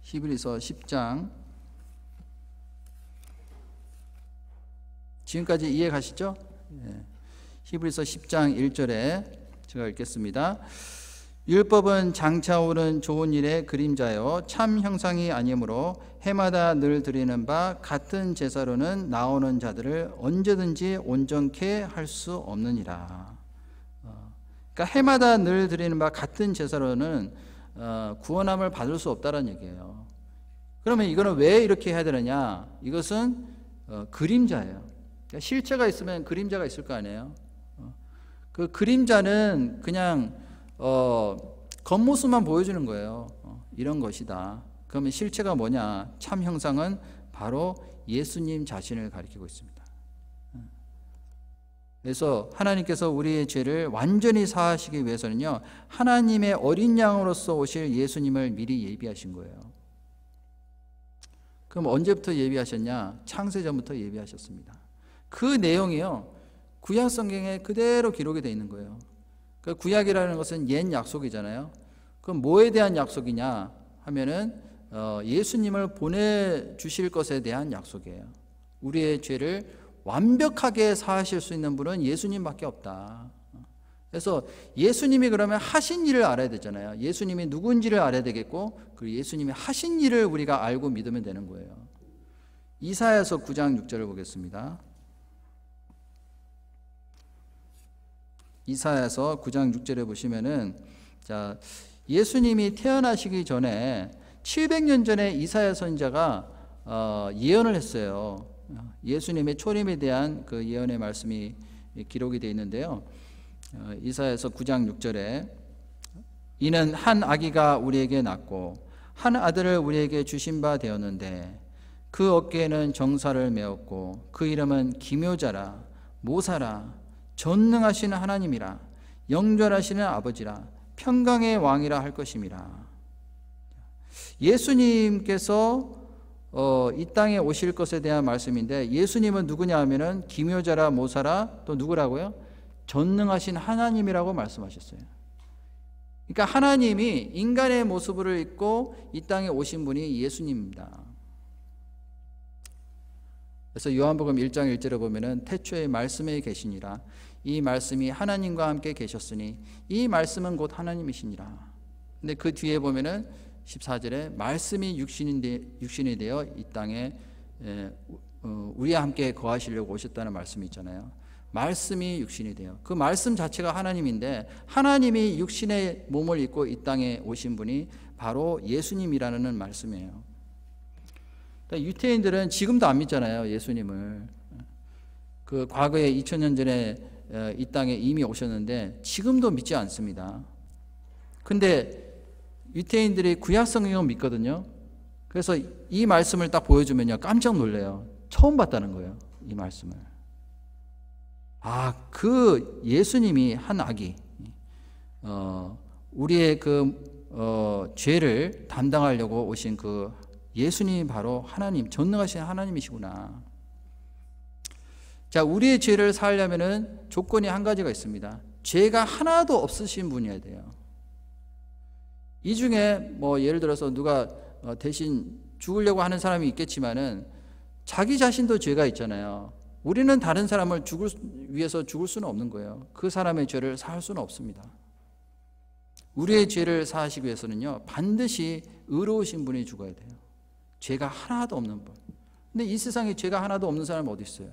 히브리서 10장 지금까지 이해 가시죠? 예. 히브리서 10장 1절에 제가 읽겠습니다. 율법은 장차 오른 좋은 일의 그림자요 참 형상이 아니므로 해마다 늘 드리는 바 같은 제사로는 나오는 자들을 언제든지 온전케 할 수 없느니라. 어, 그러니까 해마다 늘 드리는 바 같은 제사로는 어, 구원함을 받을 수 없다라는 얘기예요. 그러면 이거는 왜 이렇게 해야 되느냐? 이것은 어, 그림자예요. 그러니까 실체가 있으면 그림자가 있을 거 아니에요. 어. 그 그림자는 그냥 어, 겉모습만 보여주는 거예요. 어, 이런 것이다. 그러면 실체가 뭐냐? 참 형상은 바로 예수님 자신을 가리키고 있습니다. 어. 그래서 하나님께서 우리의 죄를 완전히 사하시기 위해서는요, 하나님의 어린 양으로서 오실 예수님을 미리 예비하신 거예요. 그럼 언제부터 예비하셨냐? 창세전부터 예비하셨습니다. 그 내용이요. 구약 성경에 그대로 기록이 되어 있는 거예요. 그 구약이라는 것은 옛 약속이잖아요. 그럼 뭐에 대한 약속이냐 하면은 어, 예수님을 보내 주실 것에 대한 약속이에요. 우리의 죄를 완벽하게 사하실 수 있는 분은 예수님밖에 없다. 그래서 예수님이 그러면 하신 일을 알아야 되잖아요. 예수님이 누군지를 알아야 되겠고, 그 예수님이 하신 일을 우리가 알고 믿으면 되는 거예요. 이사에서 9장 6절을 보겠습니다. 이사야서 9장 6절에 보시면은 자 예수님이 태어나시기 전에 700년 전에 이사야 선자가 어, 예언을 했어요. 예수님의 초림에 대한 그 예언의 말씀이 기록이 되어 있는데요. 어, 이사야서 9장 6절에 이는 한 아기가 우리에게 낳고 한 아들을 우리에게 주신 바 되었는데 그 어깨에는 정사를 메었고 그 이름은 기묘자라 모사라 전능하시는 하나님이라 영존하시는 아버지라 평강의 왕이라 할 것임이라. 예수님께서 어, 이 땅에 오실 것에 대한 말씀인데 예수님은 누구냐 하면은 기묘자라 모사라 또 누구라고요? 전능하신 하나님이라고 말씀하셨어요. 그러니까 하나님이 인간의 모습을 입고 이 땅에 오신 분이 예수님입니다. 그래서 요한복음 1장 1절에 보면은 태초에 말씀에 계시니라 이 말씀이 하나님과 함께 계셨으니 이 말씀은 곧 하나님이시니라. 근데 그 뒤에 보면은 14절에 말씀이 육신이, 되, 육신이 되어 이 땅에 에, 어, 우리와 함께 거하시려고 오셨다는 말씀이 있잖아요. 말씀이 육신이 되어 그 말씀 자체가 하나님인데 하나님이 육신의 몸을 입고 이 땅에 오신 분이 바로 예수님이라는 말씀이에요. 그러니까 유태인들은 지금도 안 믿잖아요, 예수님을. 그 과거에 2000년 전에 어, 이 땅에 이미 오셨는데 지금도 믿지 않습니다. 근데 유태인들이 구약 성경을 믿거든요. 그래서 이 말씀을 딱 보여주면요. 깜짝 놀래요. 처음 봤다는 거예요. 이 말씀을. 아, 그 예수님이 한 아기, 어, 우리의 그, 어, 죄를 담당하려고 오신 그 예수님이 바로 하나님, 전능하신 하나님이시구나. 자, 우리의 죄를 사하려면은 조건이 한 가지가 있습니다. 죄가 하나도 없으신 분이어야 돼요. 이 중에 뭐 예를 들어서 누가 어, 대신 죽으려고 하는 사람이 있겠지만은 자기 자신도 죄가 있잖아요. 우리는 다른 사람을 죽을 위해서 죽을 수는 없는 거예요. 그 사람의 죄를 사할 수는 없습니다. 우리의 죄를 사하시기 위해서는요 반드시 의로우신 분이 죽어야 돼요. 죄가 하나도 없는 분. 근데 이 세상에 죄가 하나도 없는 사람은 어디 있어요?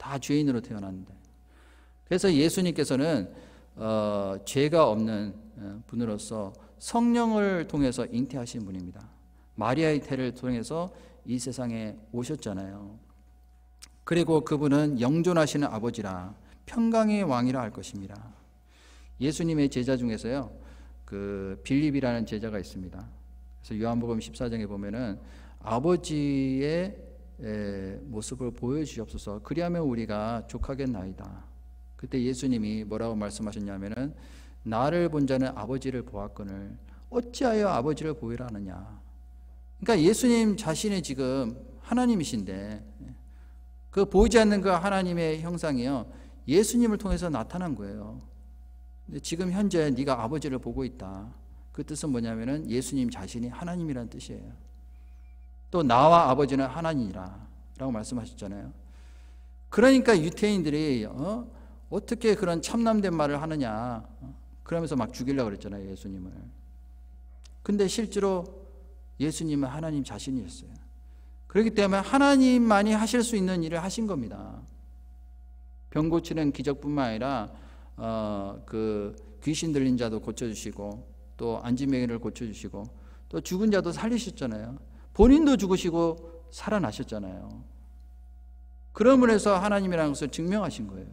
다 죄인으로 태어났는데. 그래서 예수님께서는 어, 죄가 없는 어, 분으로서 성령을 통해서 잉태하신 분입니다. 마리아의 태를 통해서 이 세상에 오셨잖아요. 그리고 그분은 영존하시는 아버지라 평강의 왕이라 할 것입니다. 예수님의 제자 중에서요. 그 빌립이라는 제자가 있습니다. 그래서 요한복음 14장에 보면은 아버지의 모습을 보여주시옵소서. 그리하면 우리가 족하겠나이다. 그때 예수님이 뭐라고 말씀하셨냐면은 나를 본 자는 아버지를 보았거늘 어찌하여 아버지를 보이라 느냐 그러니까 예수님 자신이 지금 하나님이신데 그 보이지 않는 그 하나님의 형상이요 예수님을 통해서 나타난 거예요. 지금 현재 네가 아버지를 보고 있다. 그 뜻은 뭐냐면은 예수님 자신이 하나님이란 뜻이에요. 또 나와 아버지는 하나님이라 라고 말씀하셨잖아요. 그러니까 유태인들이 어? 떻게 그런 참남된 말을 하느냐 어? 그러면서 막 죽이려고 그랬잖아요. 예수님을. 근데 실제로 예수님은 하나님 자신이었어요. 그렇기 때문에 하나님만이 하실 수 있는 일을 하신 겁니다. 병 고치는 기적뿐만 아니라 어, 그 귀신 들린 자도 고쳐주시고 또 안지맹이를 고쳐주시고 또 죽은 자도 살리셨잖아요. 본인도 죽으시고 살아나셨잖아요. 그러므로 해서 하나님이라는 것을 증명하신 거예요.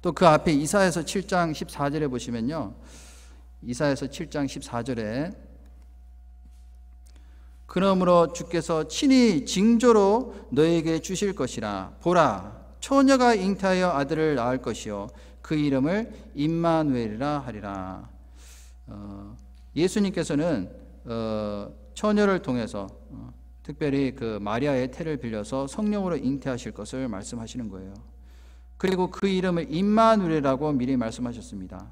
또 그 앞에 이사에서 7장 14절에 보시면요. 이사에서 7장 14절에 그러므로 주께서 친히 징조로 너에게 주실 것이라 보라 처녀가 잉태하여 아들을 낳을 것이요 그 이름을 임마누엘이라 하리라. 어, 예수님께서는 어, 처녀를 통해서 어, 특별히 그 마리아의 태를 빌려서 성령으로 잉태하실 것을 말씀하시는 거예요. 그리고 그 이름을 임마누엘이라고 미리 말씀하셨습니다.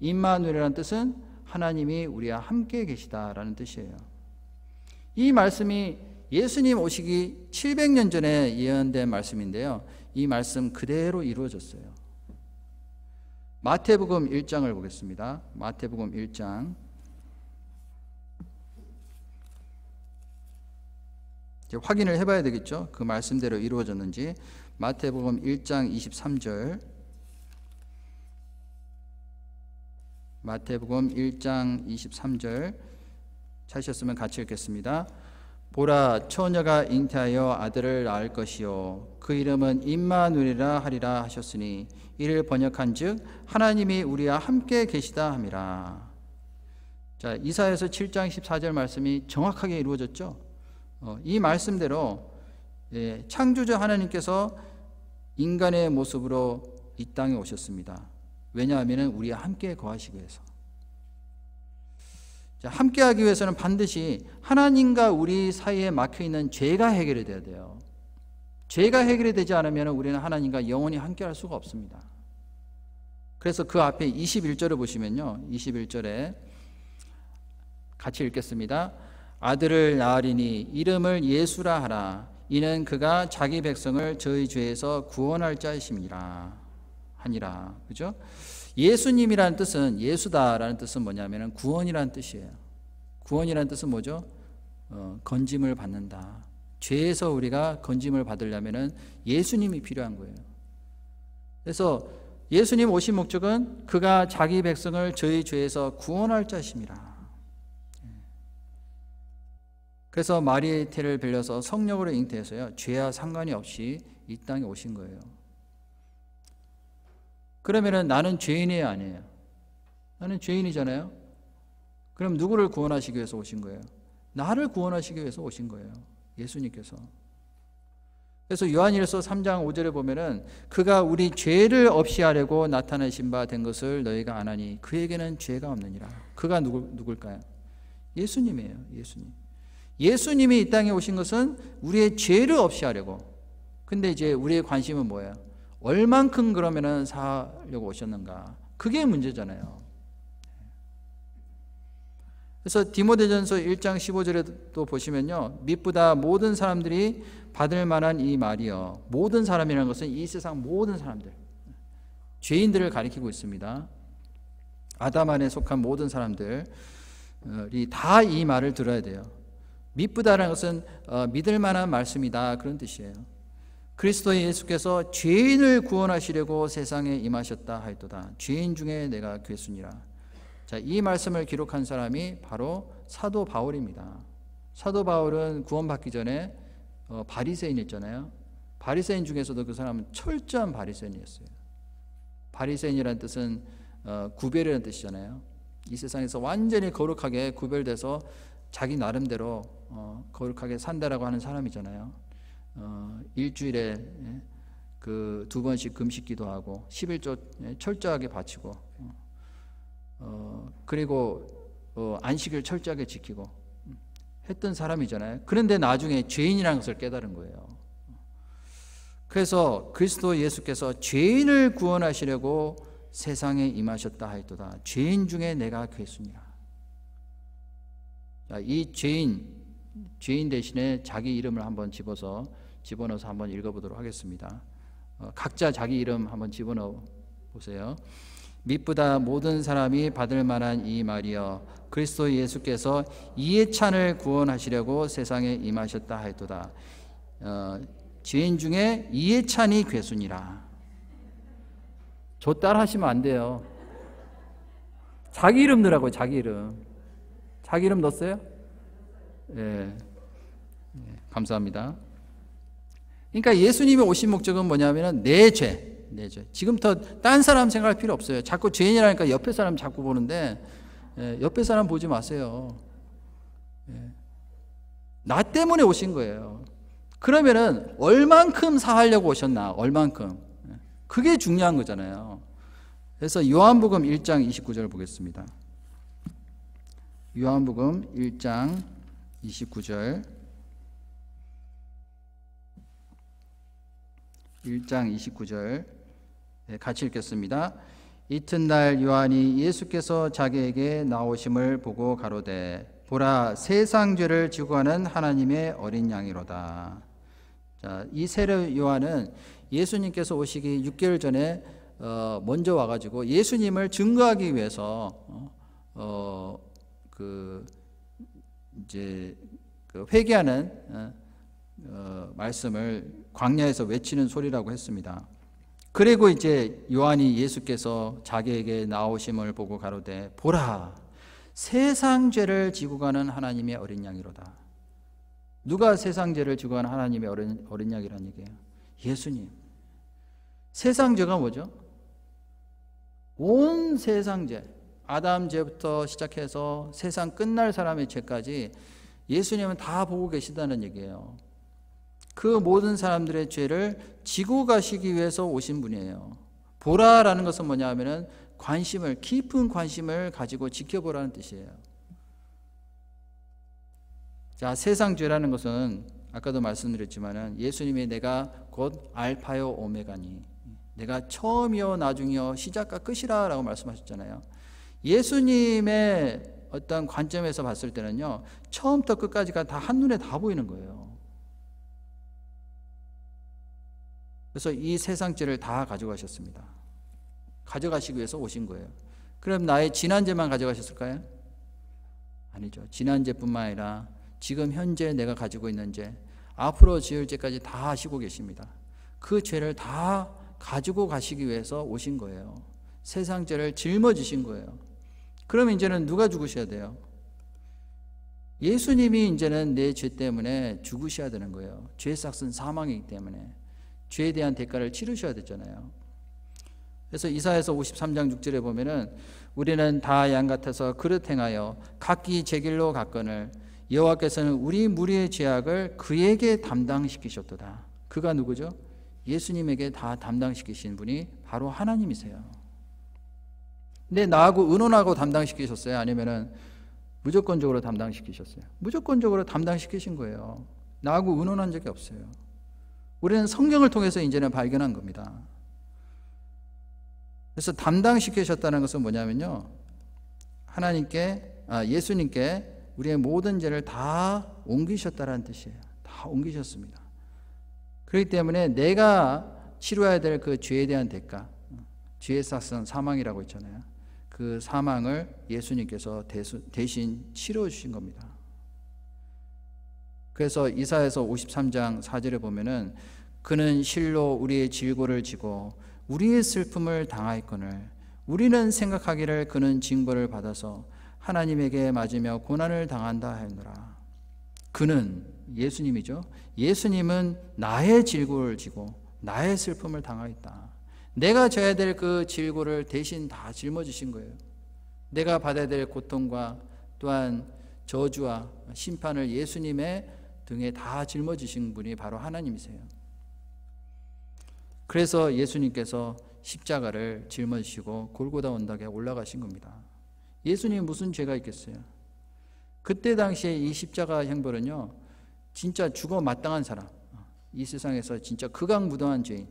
임마누엘이라는 뜻은 하나님이 우리와 함께 계시다라는 뜻이에요. 이 말씀이 예수님 오시기 700년 전에 예언된 말씀인데요. 이 말씀 그대로 이루어졌어요. 마태복음 1장을 보겠습니다. 마태복음 1장 확인을 해봐야 되겠죠. 그 말씀대로 이루어졌는지 마태복음 1장 23절 마태복음 1장 23절 찾으셨으면 같이 읽겠습니다. 보라 처녀가 잉태하여 아들을 낳을 것이요 그 이름은 임마누엘이라 하리라 하셨으니 이를 번역한즉 하나님이 우리와 함께 계시다 함이라. 자, 이사에서 7장 14절 말씀이 정확하게 이루어졌죠. 어, 이 말씀대로 예, 창조자 하나님께서 인간의 모습으로 이 땅에 오셨습니다. 왜냐하면 우리와 함께 거하시기 위해서. 함께 하기 위해서는 반드시 하나님과 우리 사이에 막혀 있는 죄가 해결이 돼야 돼요. 죄가 해결이 되지 않으면 우리는 하나님과 영원히 함께 할 수가 없습니다. 그래서 그 앞에 21절을 보시면요. 21절에 같이 읽겠습니다. 아들을 낳으리니 이름을 예수라 하라 이는 그가 자기 백성을 저희 죄에서 구원할 자이심이라 하니라 그죠? 예수님이라는 뜻은 예수다라는 뜻은 뭐냐면 구원이라는 뜻이에요. 구원이라는 뜻은 뭐죠? 어, 건짐을 받는다. 죄에서 우리가 건짐을 받으려면 예수님이 필요한 거예요. 그래서 예수님 오신 목적은 그가 자기 백성을 저희 죄에서 구원할 자심이라. 그래서 마리의 태를 빌려서 성령으로 잉태해서요. 죄와 상관이 없이 이 땅에 오신 거예요. 그러면은 나는 죄인이 아니에요. 나는 죄인이잖아요. 그럼 누구를 구원하시기 위해서 오신 거예요? 나를 구원하시기 위해서 오신 거예요. 예수님께서. 그래서 요한일서 3장 5절에 보면은 그가 우리 죄를 없이 하려고 나타내신 바 된 것을 너희가 아나니 그에게는 죄가 없느니라. 그가 누굴 누굴까요? 예수님이에요. 예수님. 예수님이 이 땅에 오신 것은 우리의 죄를 없이 하려고. 근데 이제 우리의 관심은 뭐예요? 얼만큼 그러면은 사려고 오셨는가? 그게 문제잖아요. 그래서 디모데전서 1장 15절에 또 보시면요. 미쁘다 모든 사람들이 받을 만한 이 말이요. 모든 사람이라는 것은 이 세상 모든 사람들. 죄인들을 가리키고 있습니다. 아담 안에 속한 모든 사람들이 다 이 말을 들어야 돼요. 미쁘다라는 것은 어, 믿을 만한 말씀이다 그런 뜻이에요. 그리스도 예수께서 죄인을 구원하시려고 세상에 임하셨다 하였도다. 죄인 중에 내가 괴수니라. 자, 이 말씀을 기록한 사람이 바로 사도 바울입니다. 사도 바울은 구원받기 전에 어, 바리새인이었잖아요. 바리새인 중에서도 그 사람은 철저한 바리새인이었어요. 바리새인이라는 뜻은 어, 구별이라는 뜻이잖아요. 이 세상에서 완전히 거룩하게 구별돼서 자기 나름대로 어, 거룩하게 산다라고 하는 사람이잖아요. 어, 일주일에 예, 그두 번씩 금식 기도하고 11조 예, 철저하게 바치고 어, 그리고 어, 안식일 철저하게 지키고 음, 했던 사람이잖아요. 그런데 나중에 죄인이라는 것을 깨달은 거예요. 그래서 그리스도 예수께서 죄인을 구원하시려고 세상에 임하셨다 하였도다. 죄인 중에 내가 괴수냐. 그 아, 이 죄인 죄인 대신에 자기 이름을 한번 집어서 집어넣어서 한번 읽어보도록 하겠습니다. 어, 각자 자기 이름 한번 집어넣어 보세요. 미쁘다 모든 사람이 받을 만한 이 말이여 그리스도 예수께서 이해찬을 구원하시려고 세상에 임하셨다 하였도다. 어, 죄인 중에 이해찬이 괴순이라. 저 따라 하시면 안 돼요. 자기 이름 넣으라고 자기 이름. 자기 이름 넣었어요? 예. 예. 감사합니다. 그러니까 예수님이 오신 목적은 뭐냐면은 내 죄, 내 죄. 지금부터 딴 사람 생각할 필요 없어요. 자꾸 죄인이라니까 옆에 사람 자꾸 보는데 예, 옆에 사람 보지 마세요. 예. 나 때문에 오신 거예요. 그러면은 얼만큼 사하려고 오셨나? 얼만큼? 예. 그게 중요한 거잖아요. 그래서 요한복음 1장 29절 보겠습니다. 요한복음 1장 29절 1장 29절 같이 읽겠습니다. 이튿날 요한이 예수께서 자기에게 나오심을 보고 가로되 보라 세상 죄를 지고 가는 하나님의 어린 양이로다. 자, 이 세례 요한은 예수님께서 오시기 6개월 전에 어, 먼저 와가지고 예수님을 증거하기 위해서 어, 어그 이제 그 회개하는 어, 어, 말씀을 광야에서 외치는 소리라고 했습니다. 그리고 이제 요한이 예수께서 자기에게 나오심을 보고 가로되 보라 세상 죄를 지고 가는 하나님의 어린 양이로다. 누가 세상 죄를 지고 가는 하나님의 어린, 어린 양이란 얘기예요? 예수님. 세상 죄가 뭐죠? 온 세상 죄. 아담 죄부터 시작해서 세상 끝날 사람의 죄까지 예수님은 다 보고 계시다는 얘기예요. 그 모든 사람들의 죄를 지고 가시기 위해서 오신 분이에요. 보라라는 것은 뭐냐 하면은 관심을 깊은 관심을 가지고 지켜보라는 뜻이에요. 자, 세상 죄라는 것은 아까도 말씀드렸지만은 예수님이 내가 곧 알파요 오메가니 내가 처음이요 나중이요 시작과 끝이라라고 말씀하셨잖아요. 예수님의 어떤 관점에서 봤을 때는요, 처음부터 끝까지가 다 한눈에 다 보이는 거예요. 그래서 이 세상죄를 다 가져가셨습니다. 가져가시기 위해서 오신 거예요. 그럼 나의 지난죄만 가져가셨을까요? 아니죠. 지난죄뿐만 아니라 지금 현재 내가 가지고 있는 죄, 앞으로 지을 죄까지 다 하시고 계십니다. 그 죄를 다 가지고 가시기 위해서 오신 거예요. 세상 죄를 짊어지신 거예요. 그러면 이제는 누가 죽으셔야 돼요? 예수님이 이제는 내 죄 때문에 죽으셔야 되는 거예요. 죄 삭은 사망이기 때문에 죄에 대한 대가를 치르셔야 되잖아요. 그래서 이사에서 53장 6절에 보면은 우리는 다 양 같아서 그릇 행하여 각기 제 길로 갔거늘 여호와께서는 우리 무리의 죄악을 그에게 담당시키셨도다. 그가 누구죠? 예수님에게 다 담당시키신 분이 바로 하나님이세요. 근데 나하고 의논하고 담당시키셨어요? 아니면은 무조건적으로 담당시키셨어요? 무조건적으로 담당시키신 거예요. 나하고 은혼한 적이 없어요. 우리는 성경을 통해서 이제는 발견한 겁니다. 그래서 담당시키셨다는 것은 뭐냐면요. 하나님께, 아, 예수님께 우리의 모든 죄를 다옮기셨다는 뜻이에요. 다 옮기셨습니다. 그렇기 때문에 내가 치러야 될 그 죄에 대한 대가, 죄의 싹은 사망이라고 했잖아요. 그 사망을 예수님께서 대신 치료해 주신 겁니다. 그래서 이사에서 53장 4절에 보면은 그는 실로 우리의 질고를 지고 우리의 슬픔을 당하였거늘 우리는 생각하기를 그는 징벌을 받아서 하나님에게 맞으며 고난을 당한다 하였노라. 그는 예수님이죠. 예수님은 나의 질고를 지고 나의 슬픔을 당하였다. 내가 져야 될 그 질고를 대신 다 짊어지신 거예요. 내가 받아야 될 고통과 또한 저주와 심판을 예수님의 등에 다 짊어지신 분이 바로 하나님이세요. 그래서 예수님께서 십자가를 짊어지시고 골고다 언덕에 올라가신 겁니다. 예수님 무슨 죄가 있겠어요? 그때 당시에 이 십자가 형벌은요, 진짜 죽어 마땅한 사람, 이 세상에서 진짜 극악무도한 죄인,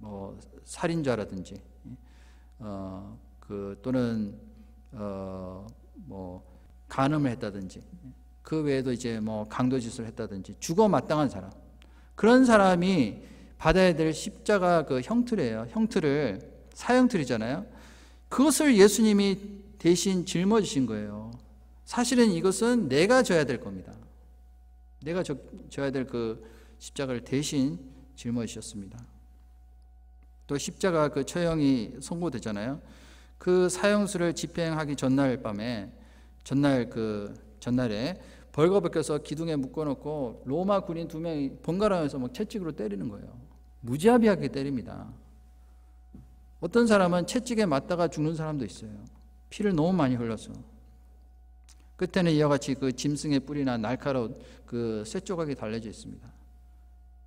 뭐 살인자라든지 어, 그 또는 어, 뭐 간음을 했다든지 그 외에도 이제 뭐 강도짓을 했다든지 죽어 마땅한 사람 그런 사람이 받아야 될 십자가 그 형틀이에요. 형틀을 사형틀이잖아요. 그것을 예수님이 대신 짊어지신 거예요. 사실은 이것은 내가 져야 될 겁니다. 내가 져, 야될 그 십자가를 대신 짊어지셨습니다. 또 십자가 그 처형이 선고되잖아요. 그 사형수를 집행하기 전날 밤에 전날 그 전날에 벌거벗겨서 기둥에 묶어놓고 로마 군인 두 명이 번갈아면서 막 채찍으로 때리는 거예요. 무자비하게 때립니다. 어떤 사람은 채찍에 맞다가 죽는 사람도 있어요. 피를 너무 많이 흘러서. 끝에는 이와 같이 그 짐승의 뿔이나 날카로운 그 쇠조각이 달려져 있습니다.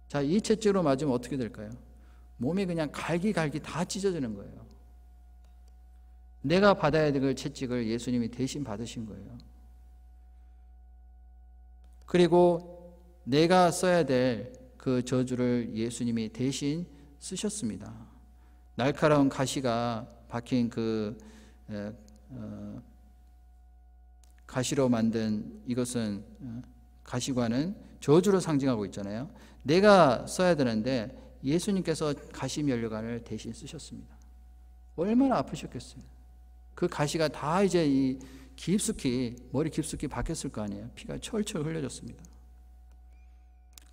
자, 이 채찍으로 맞으면 어떻게 될까요? 몸에 그냥 갈기갈기 다 찢어지는 거예요. 내가 받아야 될 채찍을 예수님이 대신 받으신 거예요. 그리고 내가 써야 될 그 저주를 예수님이 대신 쓰셨습니다. 날카로운 가시가 박힌 그 에, 어, 가시로 만든 이것은 어, 가시관은 저주를 상징하고 있잖아요. 내가 써야 되는데 예수님께서 가시면류관을 대신 쓰셨습니다. 얼마나 아프셨겠어요. 그 가시가 다 이제 이 깊숙이 머리 깊숙이 박혔을 거 아니에요. 피가 철철 흘려졌습니다.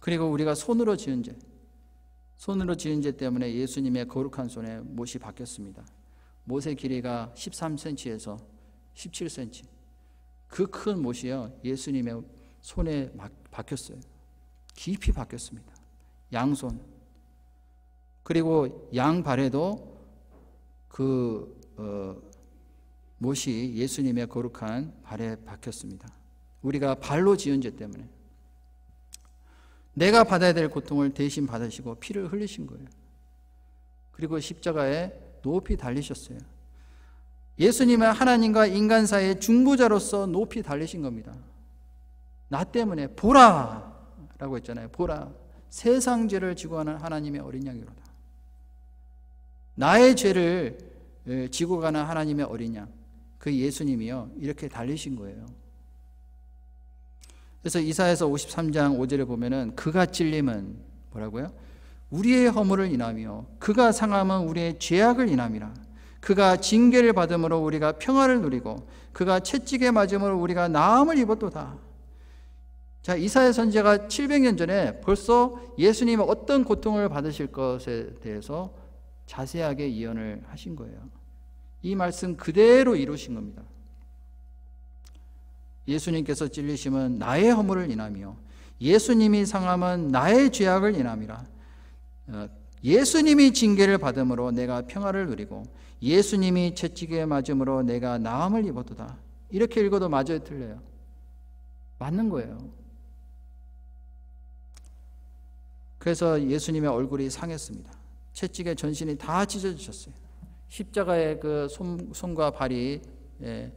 그리고 우리가 손으로 지은 죄, 손으로 지은 죄 때문에 예수님의 거룩한 손에 못이 박혔습니다. 못의 길이가 13cm에서 17cm. 그 큰 못이요 예수님의 손에 막, 박혔어요. 깊이 박혔습니다. 양손, 그리고 양 발에도 그 어, 못이 예수님의 거룩한 발에 박혔습니다. 우리가 발로 지은 죄 때문에 내가 받아야 될 고통을 대신 받으시고 피를 흘리신 거예요. 그리고 십자가에 높이 달리셨어요. 예수님은 하나님과 인간 사이의 중보자로서 높이 달리신 겁니다. 나 때문에 보라! 라고 했잖아요. 보라. 세상 죄를 지고 하는 하나님의 어린 양이로다. 나의 죄를 지고 가는 하나님의 어린 양그 예수님이요 이렇게 달리신 거예요. 그래서 이사에서 53장 5절에 보면은 그가 찔림은 뭐라고요? 우리의 허물을 인하며 그가 상함은 우리의 죄악을 인함이라 그가 징계를 받음으로 우리가 평화를 누리고 그가 채찍에 맞음으로 우리가 나음을 입었도다. 자, 이사야 선지가 700년 전에 벌써 예수님이 어떤 고통을 받으실 것에 대해서 자세하게 예언을 하신 거예요. 이 말씀 그대로 이루신 겁니다. 예수님께서 찔리심은 나의 허물을 인함이요. 예수님이 상함은 나의 죄악을 인함이라. 어, 예수님이 징계를 받음으로 내가 평화를 누리고 예수님이 채찍에 맞음으로 내가 나음을 입었도다. 이렇게 읽어도 마저 틀려요. 맞는 거예요. 그래서 예수님의 얼굴이 상했습니다. 채찍에 전신이 다 찢어지셨어요. 십자가의 그 손, 과 발이 예,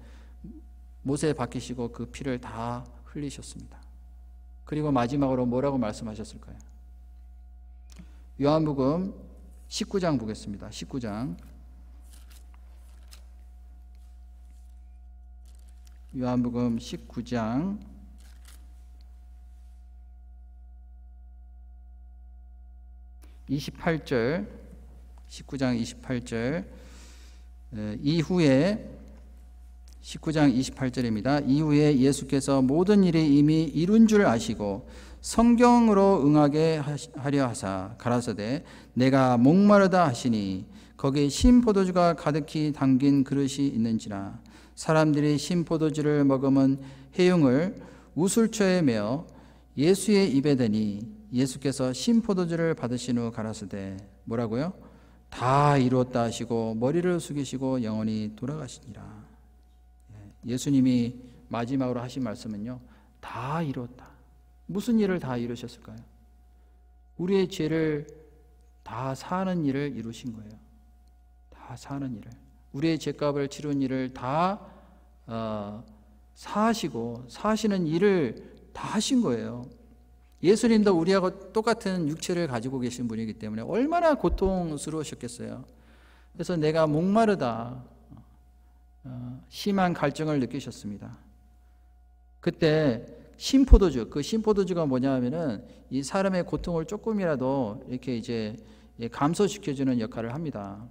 못에 박히시고 그 피를 다 흘리셨습니다. 그리고 마지막으로 뭐라고 말씀하셨을까요? 요한복음 19장 보겠습니다. 19장 요한복음 19장 28절 19장 28절 이후에 19장 28절입니다. 이후에 예수께서 모든 일이 이미 이룬 줄 아시고 성경으로 응하게 하려 하사 가라사대 내가 목마르다 하시니 거기에 신 포도주가 가득히 담긴 그릇이 있는지라 사람들이 신 포도주를 먹으면 해용을 우술초에 메어 예수의 입에 대니 예수께서 심포도주를 받으신 후 가라사대 뭐라고요? 다 이루었다 하시고 머리를 숙이시고 영원히 돌아가시니라. 예, 예수님이 마지막으로 하신 말씀은요. 다 이루었다. 무슨 일을 다 이루셨을까요? 우리의 죄를 다 사는 일을 이루신 거예요. 다 사는 일을. 우리의 죄값을 치른 일을 다 어, 사시고 사시는 일을 다 하신 거예요. 예수님도 우리하고 똑같은 육체를 가지고 계신 분이기 때문에 얼마나 고통스러우셨겠어요. 그래서 내가 목마르다. 어, 심한 갈증을 느끼셨습니다. 그때 심포도주, 그 심포도주가 뭐냐 하면은 이 사람의 고통을 조금이라도 이렇게 이제 예, 감소시켜주는 역할을 합니다.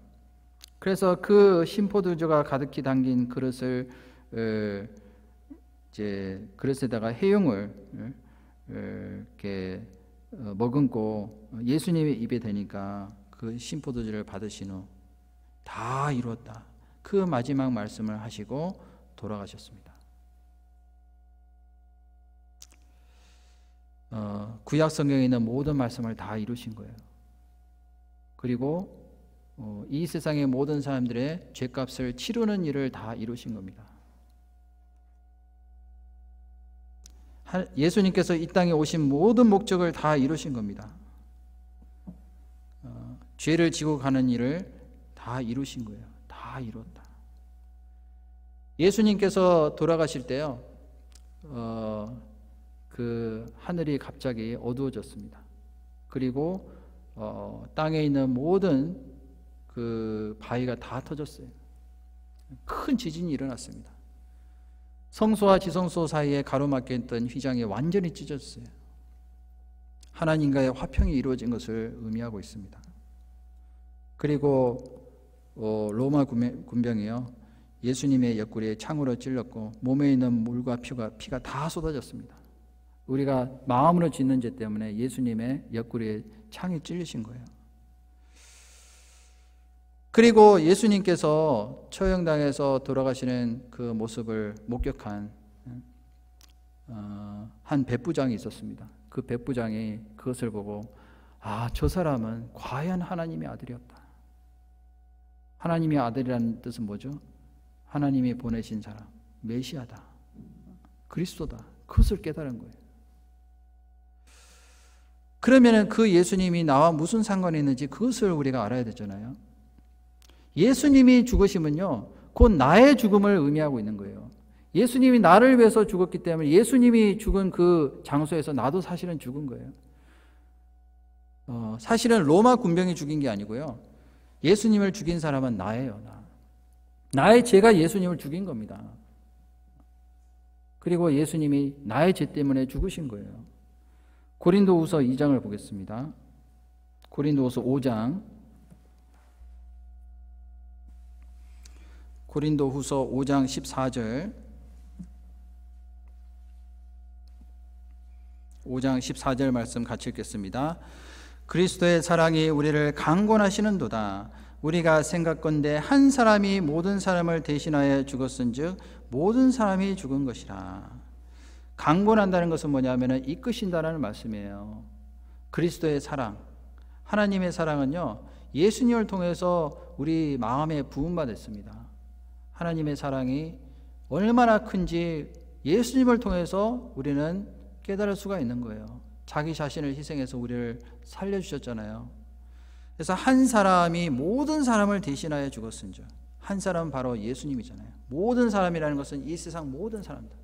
그래서 그 심포도주가 가득히 담긴 그릇을 어, 이제 그릇에다가 해용을 어, 이렇게 어, 머금고 예수님의 입에 대니까 그 심포도주를 받으신 후 다 이루었다. 그 마지막 말씀을 하시고 돌아가셨습니다. 어, 구약 성경에 있는 모든 말씀을 다 이루신 거예요. 그리고 어, 이 세상의 모든 사람들의 죄값을 치르는 일을 다 이루신 겁니다. 예수님께서 이 땅에 오신 모든 목적을 다 이루신 겁니다. 어, 죄를 지고 가는 일을 다 이루신 거예요. 다 이뤘다. 예수님께서 돌아가실 때요, 어, 그 하늘이 갑자기 어두워졌습니다. 그리고 어, 땅에 있는 모든 그 바위가 다 터졌어요. 큰 지진이 일어났습니다. 성소와 지성소 사이에 가로막혀 있던 휘장이 완전히 찢어졌어요. 하나님과의 화평이 이루어진 것을 의미하고 있습니다. 그리고 어, 로마 군병이요 예수님의 옆구리에 창으로 찔렸고 몸에 있는 물과 피가, 피가 다 쏟아졌습니다. 우리가 마음으로 짓는 죄 때문에 예수님의 옆구리에 창이 찔리신 거예요. 그리고 예수님께서 처형당해서 돌아가시는 그 모습을 목격한 어, 한 백부장이 있었습니다. 그 백부장이 그것을 보고 아, 저 사람은 과연 하나님의 아들이었다. 하나님의 아들이라는 뜻은 뭐죠? 하나님이 보내신 사람, 메시아다. 그리스도다. 그것을 깨달은 거예요. 그러면그 예수님이 나와 무슨 상관이 있는지 그것을 우리가 알아야 되잖아요. 예수님이 죽으시면요곧 나의 죽음을 의미하고 있는 거예요. 예수님이 나를 위해서 죽었기 때문에 예수님이 죽은 그 장소에서 나도 사실은 죽은 거예요. 어, 사실은 로마 군병이 죽인 게 아니고요. 예수님을 죽인 사람은 나예요, 나. 나의 죄가 예수님을 죽인 겁니다. 그리고 예수님이 나의 죄 때문에 죽으신 거예요. 고린도후서 2장을 보겠습니다. 고린도후서 5장 고린도 후서 5장 14절 5장 14절 말씀 같이 읽겠습니다. 그리스도의 사랑이 우리를 강권하시는도다. 우리가 생각건대 한 사람이 모든 사람을 대신하여 죽었은즉 모든 사람이 죽은 것이라. 강권한다는 것은 뭐냐면이끄신다는 말씀이에요. 그리스도의 사랑, 하나님의 사랑은요 예수님을 통해서 우리 마음에 부음받았습니다. 하나님의 사랑이 얼마나 큰지 예수님을 통해서 우리는 깨달을 수가 있는 거예요. 자기 자신을 희생해서 우리를 살려주셨잖아요. 그래서 한 사람이 모든 사람을 대신하여 죽었은즉 한 사람은 바로 예수님이잖아요. 모든 사람이라는 것은 이 세상 모든 사람들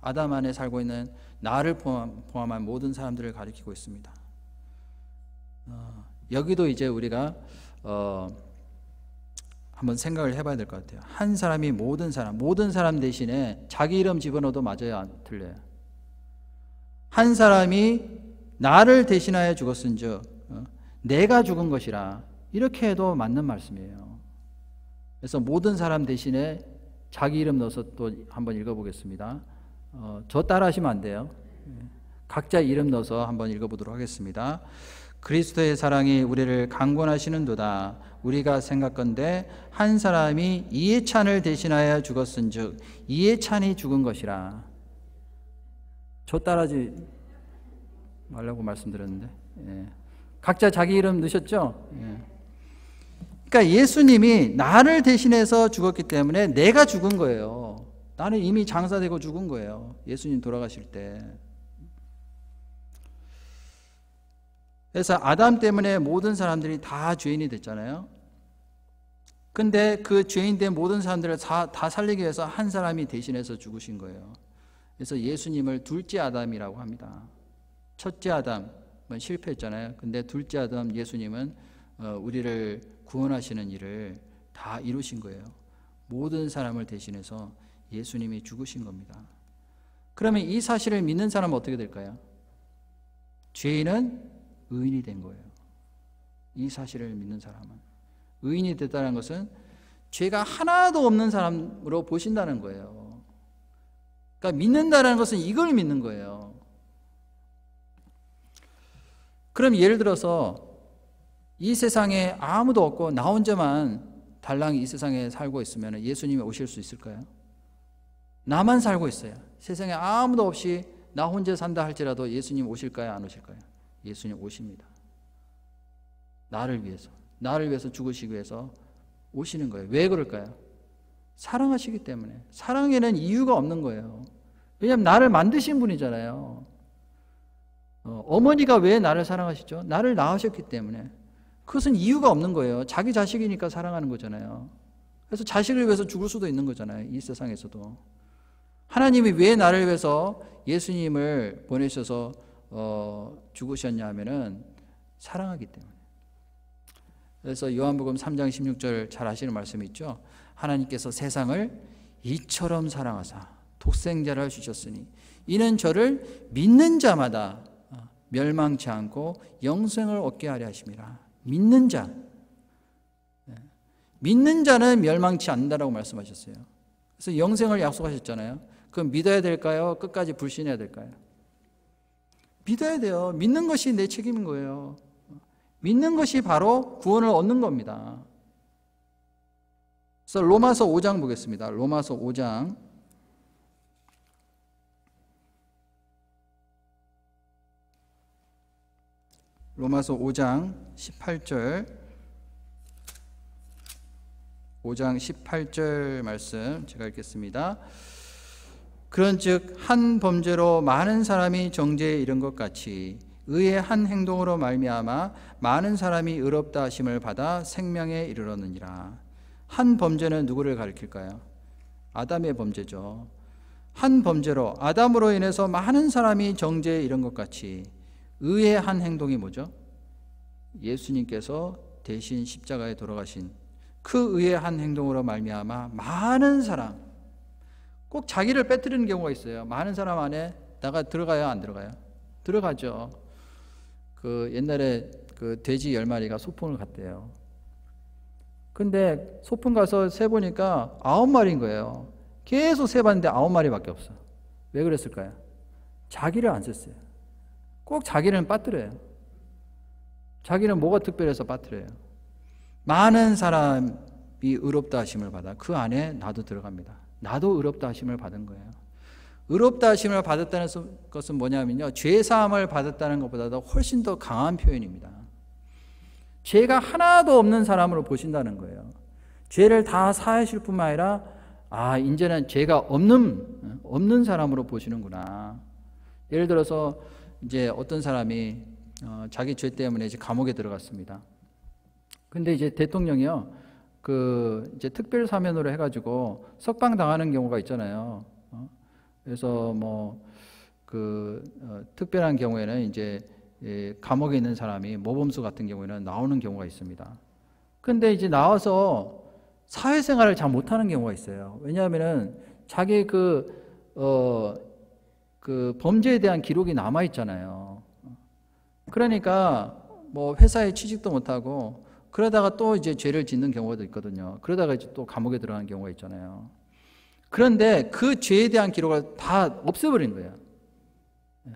아담 안에 살고 있는 나를 포함, 한 모든 사람들을 가리키고 있습니다. 어, 여기도 이제 우리가 어, 한번 생각을 해봐야 될 것 같아요. 한 사람이 모든 사람, 모든 사람 대신에 자기 이름 집어넣어도 맞아야 안 틀려요. 한 사람이 나를 대신하여 죽었은 즉, 어, 내가 죽은 것이라. 이렇게 해도 맞는 말씀이에요. 그래서 모든 사람 대신에 자기 이름 넣어서 또 한번 읽어보겠습니다. 어, 저 따라 하시면 안 돼요. 각자 이름 넣어서 한번 읽어보도록 하겠습니다. 그리스도의 사랑이 우리를 강권하시는도다. 우리가 생각건대 한 사람이 이해찬을 대신하여 죽었은즉 이해찬이 죽은 것이라. 저 따라지 말라고 말씀드렸는데 예. 각자 자기 이름 넣으셨죠? 예. 그러니까 예수님이 나를 대신해서 죽었기 때문에 내가 죽은 거예요. 나는 이미 장사되고 죽은 거예요. 예수님 돌아가실 때. 그래서 아담 때문에 모든 사람들이 다 죄인이 됐잖아요. 근데 그 죄인된 모든 사람들을 다, 다 살리기 위해서 한 사람이 대신해서 죽으신 거예요. 그래서 예수님을 둘째 아담이라고 합니다. 첫째 아담은 뭐 실패했잖아요. 근데 둘째 아담 예수님은 어, 우리를 구원하시는 일을 다 이루신 거예요. 모든 사람을 대신해서 예수님이 죽으신 겁니다. 그러면 이 사실을 믿는 사람은 어떻게 될까요? 죄인은 의인이 된 거예요. 이 사실을 믿는 사람은 의인이 됐다는 것은 죄가 하나도 없는 사람으로 보신다는 거예요. 그러니까 믿는다는 것은 이걸 믿는 거예요. 그럼 예를 들어서 이 세상에 아무도 없고 나 혼자만 달랑이 이 세상에 살고 있으면 예수님이 오실 수 있을까요? 나만 살고 있어요. 세상에 아무도 없이 나 혼자 산다 할지라도 예수님 오실까요? 안 오실까요? 예수님 오십니다. 나를 위해서, 나를 위해서 죽으시기 위해서 오시는 거예요. 왜 그럴까요? 사랑하시기 때문에. 사랑에는 이유가 없는 거예요. 왜냐하면 나를 만드신 분이잖아요. 어, 머니가왜 나를 사랑하시죠? 나를 낳으셨기 때문에. 그것은 이유가 없는 거예요. 자기 자식이니까 사랑하는 거잖아요. 그래서 자식을 위해서 죽을 수도 있는 거잖아요. 이 세상에서도. 하나님이 왜 나를 위해서 예수님을 보내셔서 어, 죽으셨냐 하면은 사랑하기 때문에. 그래서 요한복음 3장 16절 잘 아시는 말씀이 있죠. 하나님께서 세상을 이처럼 사랑하사 독생자를 주셨으니 이는 저를 믿는 자마다 어, 멸망치 않고 영생을 얻게 하려 하심이라. 믿는 자. 예. 믿는 자는 멸망치 않는다라고 말씀하셨어요. 그래서 영생을 약속하셨잖아요. 그럼 믿어야 될까요? 끝까지 불신해야 될까요? 믿어야 돼요. 믿는 것이 내 책임인 거예요. 믿는 것이 바로 구원을 얻는 겁니다. 그래서 로마서 5장 보겠습니다. 로마서 5장 로마서 5장 18절 5장 18절 말씀 제가 읽겠습니다. 그런즉 한 범죄로 많은 사람이 정죄에 이른 것 같이 의의 한 행동으로 말미암아 많은 사람이 의롭다 하심을 받아 생명에 이르렀느니라. 한 범죄는 누구를 가리킬까요? 아담의 범죄죠. 한 범죄로 아담으로 인해서 많은 사람이 정죄에 이른 것 같이 의의 한 행동이 뭐죠? 예수님께서 대신 십자가에 돌아가신 그 의의 한 행동으로 말미암아 많은 사람 꼭 자기를 빼뜨리는 경우가 있어요. 많은 사람 안에 나가 들어가요, 안 들어가요? 들어가죠. 그 옛날에 그 돼지 열 마리가 소풍을 갔대요. 근데 소풍 가서 세 보니까 아홉 마리인 거예요. 계속 세 봤는데 아홉 마리밖에 없어. 왜 그랬을까요? 자기를 안 썼어요. 꼭 자기는 빠뜨려요. 자기는 뭐가 특별해서 빠뜨려요. 많은 사람이 의롭다 하심을 받아 그 안에 나도 들어갑니다. 나도 의롭다 하심을 받은 거예요. 의롭다 하심을 받았다는 것은 뭐냐면요. 죄 사함을 받았다는 것보다도 훨씬 더 강한 표현입니다. 죄가 하나도 없는 사람으로 보신다는 거예요. 죄를 다 사하실 뿐만 아니라 아, 이제는 죄가 없는 없는 사람으로 보시는구나. 예를 들어서 이제 어떤 사람이 어, 자기 죄 때문에 이제 감옥에 들어갔습니다. 근데 이제 대통령이요. 그 이제 특별 사면으로 해가지고 석방 당하는 경우가 있잖아요. 어? 그래서 뭐그 어, 특별한 경우에는 이제 예, 감옥에 있는 사람이 모범수 같은 경우에는 나오는 경우가 있습니다. 근데 이제 나와서 사회생활을 잘 못하는 경우가 있어요. 왜냐하면은 자기 그, 어, 그 범죄에 대한 기록이 남아있잖아요. 그러니까 뭐 회사에 취직도 못하고 그러다가 또 이제 죄를 짓는 경우도 있거든요. 그러다가 이제 또 감옥에 들어가는 경우가 있잖아요. 그런데 그 죄에 대한 기록을 다 없애버린 거예요. 예.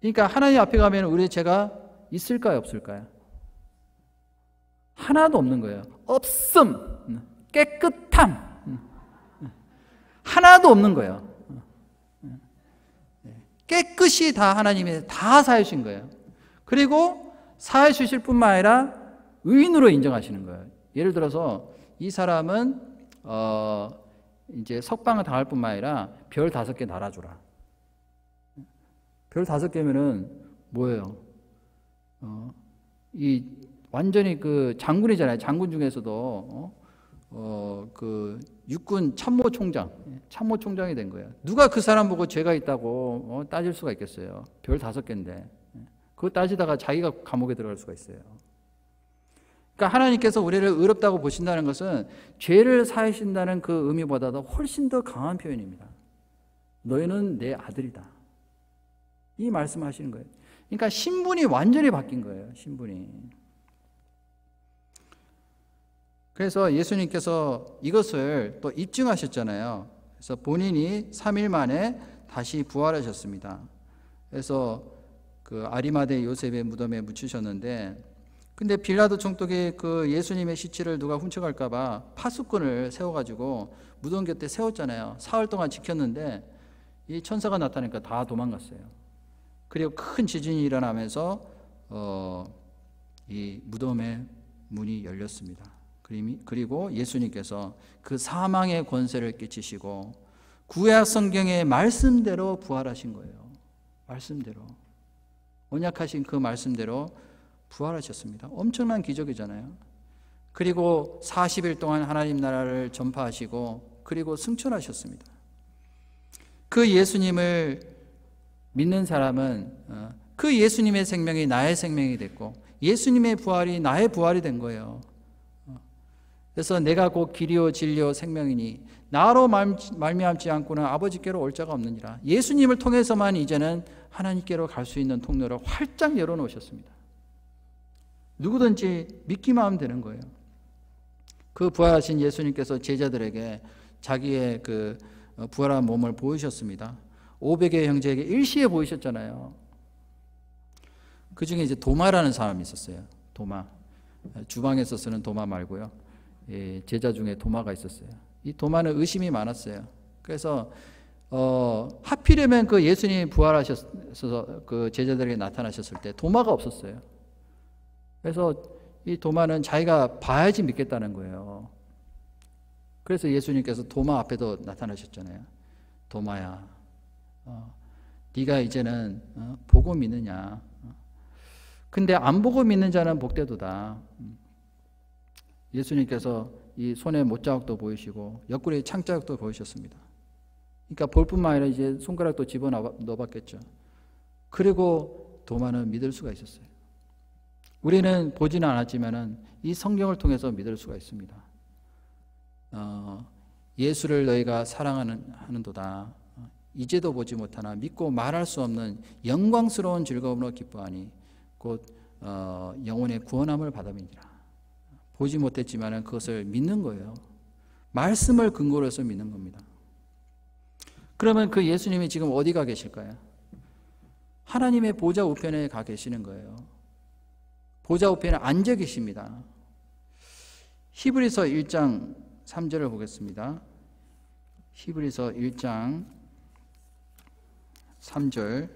그러니까 하나님 앞에 가면 우리의 죄가 있을까요? 없을까요? 하나도 없는 거예요. 없음, 깨끗함, 하나도 없는 거예요. 예. 깨끗이 다 하나님이 다 사유신 거예요. 그리고 사해주실 뿐만 아니라 의인으로 인정하시는 거예요. 예를 들어서 이 사람은 어 이제 석방을 당할 뿐만 아니라 별 다섯 개 날아줘라. 별 다섯 개면은 뭐예요? 어이 완전히 그 장군이잖아요. 장군 중에서도 어그 어, 육군 참모 총장, 참모 총장이 된 거예요. 누가 그 사람 보고 죄가 있다고 어, 따질 수가 있겠어요. 별 다섯 개인데. 그거 따지다가 자기가 감옥에 들어갈 수가 있어요. 그러니까 하나님께서 우리를 의롭다고 보신다는 것은 죄를 사하신다는 그 의미보다도 훨씬 더 강한 표현입니다. 너희는 내 아들이다. 이말씀 하시는 거예요. 그러니까 신분이 완전히 바뀐 거예요. 신분이. 그래서 예수님께서 이것을 또 입증하셨잖아요. 그래서 본인이 3일 만에 다시 부활하셨습니다. 그래서 그아리마데 요셉의 무덤에 묻히셨는데 근데 빌라도 총독이 그 예수님의 시체를 누가 훔쳐갈까봐 파수꾼을 세워가지고 무덤 곁에 세웠잖아요. 사흘 동안 지켰는데 이 천사가 나타나니까 다 도망갔어요. 그리고 큰 지진이 일어나면서 어, 이 무덤의 문이 열렸습니다. 그리고 예수님께서 그 사망의 권세를 끼치시고 구약 성경의 말씀대로 부활하신 거예요. 말씀대로. 언약하신 그 말씀대로 부활하셨습니다. 엄청난 기적이잖아요. 그리고 40일 동안 하나님 나라를 전파하시고 그리고 승천하셨습니다. 그 예수님을 믿는 사람은 어, 그 예수님의 생명이 나의 생명이 됐고 예수님의 부활이 나의 부활이 된 거예요. 어, 그래서 내가 곧 길이요 진리요 생명이니 나로 말미암지 않고는 아버지께로 올 자가 없느니라. 예수님을 통해서만 이제는 하나님께로 갈 수 있는 통로를 활짝 열어놓으셨습니다. 누구든지 믿기만 하면 되는 거예요. 그 부활하신 예수님께서 제자들에게 자기의 그 어, 부활한 몸을 보이셨습니다. 500의 형제에게 일시에 보이셨잖아요. 그 중에 이제 도마라는 사람이 있었어요. 도마. 주방에서 쓰는 도마 말고요. 예, 제자 중에 도마가 있었어요. 이 도마는 의심이 많았어요. 그래서 어, 하필이면 그 예수님이 부활하셔서 그 제자들에게 나타나셨을 때 도마가 없었어요. 그래서 이 도마는 자기가 봐야지 믿겠다는 거예요. 그래서 예수님께서 도마 앞에도 나타나셨잖아요. 도마야, 어, 네가 이제는 어, 보고 믿느냐? 어. 근데 안 보고 믿는 자는 복대도다. 음. 예수님께서 이 손에 못자국도 보이시고 옆구리에 창자국도 보이셨습니다. 그러니까 볼뿐만 아니라 이제 손가락도 집어 넣어봤겠죠. 그리고 도마는 믿을 수가 있었어요. 우리는 보지는 않았지만은 이 성경을 통해서 믿을 수가 있습니다. 어, 예수를 너희가 사랑하는 하는도다. 이제도 보지 못하나 믿고 말할 수 없는 영광스러운 즐거움으로 기뻐하니 곧 어, 영혼의 구원함을 받음이니라. 보지 못했지만은 그것을 믿는 거예요. 말씀을 근거로 해서 믿는 겁니다. 그러면 그 예수님이 지금 어디 가 계실까요? 하나님의 보좌 우편에 가 계시는 거예요. 보좌 우편에 앉아 계십니다. 히브리서 1장 3절을 보겠습니다. 히브리서 1장 3절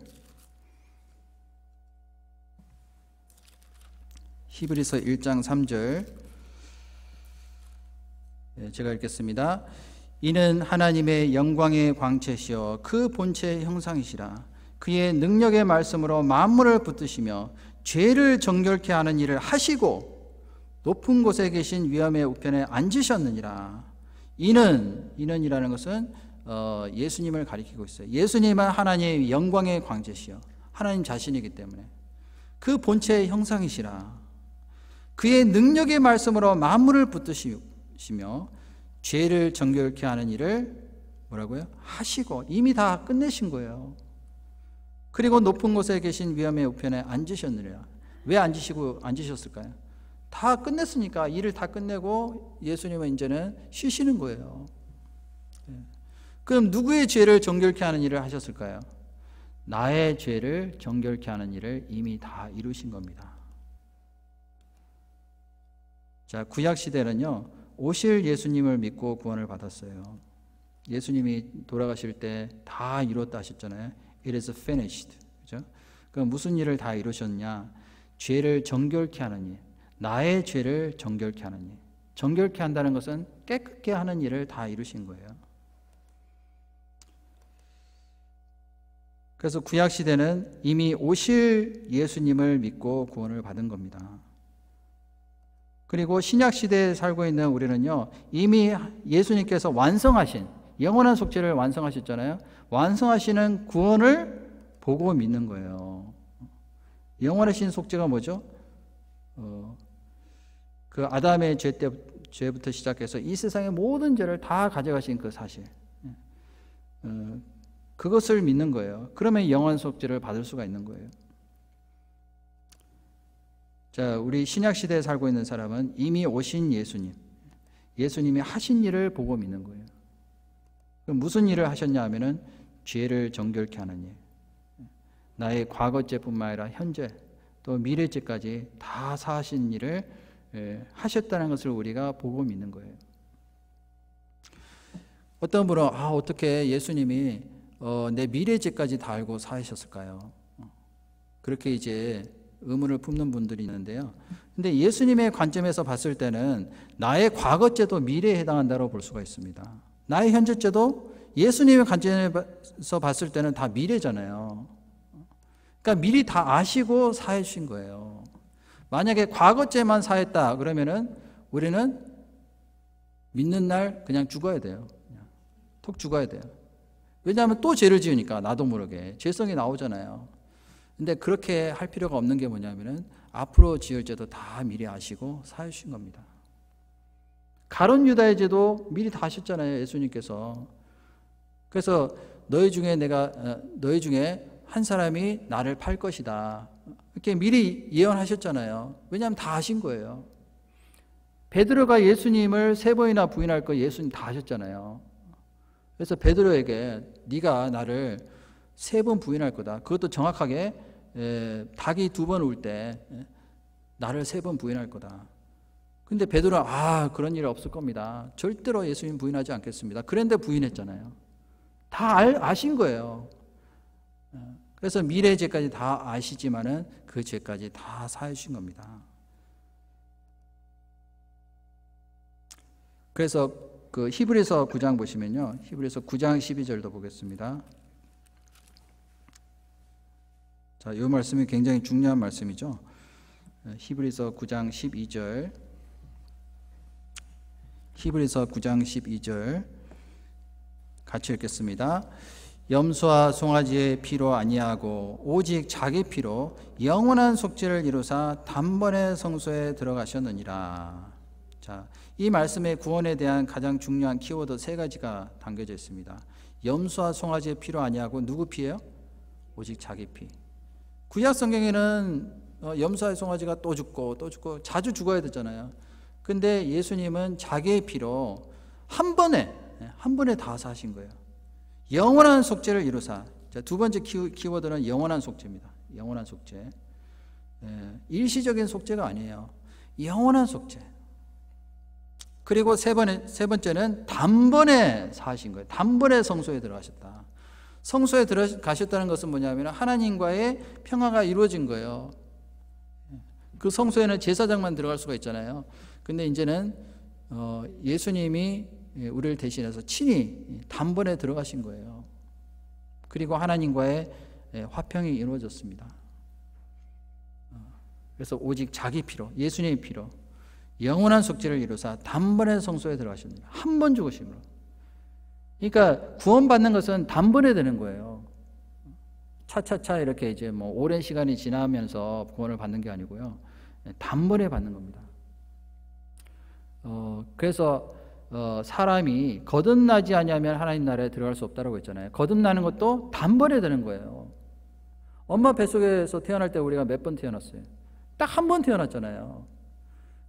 히브리서 1장 3절 예, 제가 읽겠습니다. 이는 하나님의 영광의 광채시어 그 본체의 형상이시라 그의 능력의 말씀으로 만물을 붙드시며 죄를 정결케 하는 일을 하시고 높은 곳에 계신 위엄의 우편에 앉으셨느니라 이는 이는이라는 것은 어, 예수님을 가리키고 있어요. 예수님은 하나님의 영광의 광채시요 하나님 자신이기 때문에 그 본체의 형상이시라. 그의 능력의 말씀으로 만물을 붙드시며 죄를 정결케 하는 일을 뭐라고요? 하시고 이미 다 끝내신 거예요. 그리고 높은 곳에 계신 위험의 우편에 앉으셨느냐. 왜 앉으시고 앉으셨을까요? 다 끝냈으니까 일을 다 끝내고 예수님은 이제는 쉬시는 거예요. 예. 그럼 누구의 죄를 정결케 하는 일을 하셨을까요? 나의 죄를 정결케 하는 일을 이미 다 이루신 겁니다. 자, 구약 시대는요. 오실 예수님을 믿고 구원을 받았어요. 예수님이 돌아가실 때 다 이뤘다 하셨잖아요. It is finished. 그죠? 그 무슨 일을 다 이루셨냐? 죄를 정결케 하는 일. 나의 죄를 정결케 하는 일. 정결케 한다는 것은 깨끗게 하는 일을 다 이루신 거예요. 그래서 구약 시대는 이미 오실 예수님을 믿고 구원을 받은 겁니다. 그리고 신약 시대에 살고 있는 우리는요, 이미 예수님께서 완성하신 영원한 속죄를 완성하셨잖아요. 완성하시는 구원을 보고 믿는 거예요. 영원하신 속죄가 뭐죠? 어, 그 아담의 죄 때, 죄부터 시작해서 이 세상의 모든 죄를 다 가져가신 그 사실. 예. 어, 그것을 믿는 거예요. 그러면 영원 속죄를 받을 수가 있는 거예요. 자, 우리 신약 시대에 살고 있는 사람은 이미 오신 예수님, 예수님이 하신 일을 보고 믿는 거예요. 그 무슨 일을 하셨냐 하면은 죄를 정결케 하는 일. 나의 과거죄뿐만 아니라 현재 또 미래죄까지 다 사하신 일을 예, 하셨다는 것을 우리가 보고 믿는 거예요. 어떤 분은 아 어떻게 예수님이 어, 내 미래죄까지 다 알고 사셨을까요? 그렇게 이제 의문을 품는 분들이 있는데요. 근데 예수님의 관점에서 봤을 때는 나의 과거죄도 미래에 해당한다고 볼 수가 있습니다. 나의 현재죄도 예수님의 관점에서 봤을 때는 다 미래잖아요. 그러니까 미리 다 아시고 사해주신 거예요. 만약에 과거죄만 사했다 그러면은 우리는 믿는 날 그냥 죽어야 돼요. 톡 죽어야 돼요. 왜냐하면 또 죄를 지으니까 나도 모르게 죄성이 나오잖아요. 근데 그렇게 할 필요가 없는 게 뭐냐면은 앞으로 지을 죄도 다 미리 아시고 사유신 겁니다. 가론 유다의 죄도 미리 다 아셨잖아요. 예수님께서. 그래서 너희 중에 내가 어, 너희 중에 한 사람이 나를 팔 것이다. 이렇게 미리 예언하셨잖아요. 왜냐하면 다 아신 거예요. 베드로가 예수님을 세 번이나 부인할 거 예수님 다 아셨잖아요. 그래서 베드로에게 네가 나를 세 번 부인할 거다. 그것도 정확하게 예, 닭이 두 번 울때 예, 나를 세 번 부인할 거다. 근데 베드로는 아 그런 일 없을 겁니다. 절대로 예수님 부인하지 않겠습니다. 그런데 부인했잖아요. 다 알, 아신 거예요. 예, 그래서 미래의 죄까지 다 아시지만은 그 죄까지 다 사해주신 겁니다. 그래서 그 히브리서 9장 보시면요. 히브리서 9장 12절도 보겠습니다. 자, 이 말씀이 굉장히 중요한 말씀이죠. 히브리서 9장 12절. 히브리서 9장 12절 같이 읽겠습니다. 염소와 송아지의 피로 아니하고 오직 자기 피로 영원한 속죄를 이루사 단번에 성소에 들어가셨느니라. 자, 이 말씀의 구원에 대한 가장 중요한 키워드 세 가지가 담겨져 있습니다. 염소와 송아지의 피로 아니하고 누구 피예요? 오직 자기 피. 구약 성경에는 어, 염소의 송아지가 또 죽고 또 죽고 자주 죽어야 되잖아요. 근데 예수님은 자기의 피로 한 번에 예, 한 번에 다 사신 거예요. 영원한 속죄를 이루사. 자, 두 번째 키워드는 영원한 속죄입니다. 영원한 속죄. 예, 일시적인 속죄가 아니에요. 영원한 속죄. 그리고 세 번에 세 번째는 단번에 사신 거예요. 단번에 성소에 들어가셨다. 성소에 들어가셨다는 것은 뭐냐면 하나님과의 평화가 이루어진 거예요. 그 성소에는 제사장만 들어갈 수가 있잖아요. 근데 이제는 어, 예수님이 우리를 대신해서 친히 단번에 들어가신 거예요. 그리고 하나님과의 예, 화평이 이루어졌습니다. 어, 그래서 오직 자기 피로, 예수님의 피로, 영원한 속죄를 이루사 단번에 성소에 들어가십니다. 한 번 죽으심으로. 그러니까 구원받는 것은 단번에 되는 거예요. 차차차 이렇게 이제 뭐 오랜 시간이 지나면서 구원을 받는 게 아니고요. 단번에 받는 겁니다. 어, 그래서 어, 사람이 거듭나지 않으면 하나님 나라에 들어갈 수 없다라고 했잖아요. 거듭나는 것도 단번에 되는 거예요. 엄마 뱃속에서 태어날 때 우리가 몇 번 태어났어요? 딱 한 번 태어났잖아요.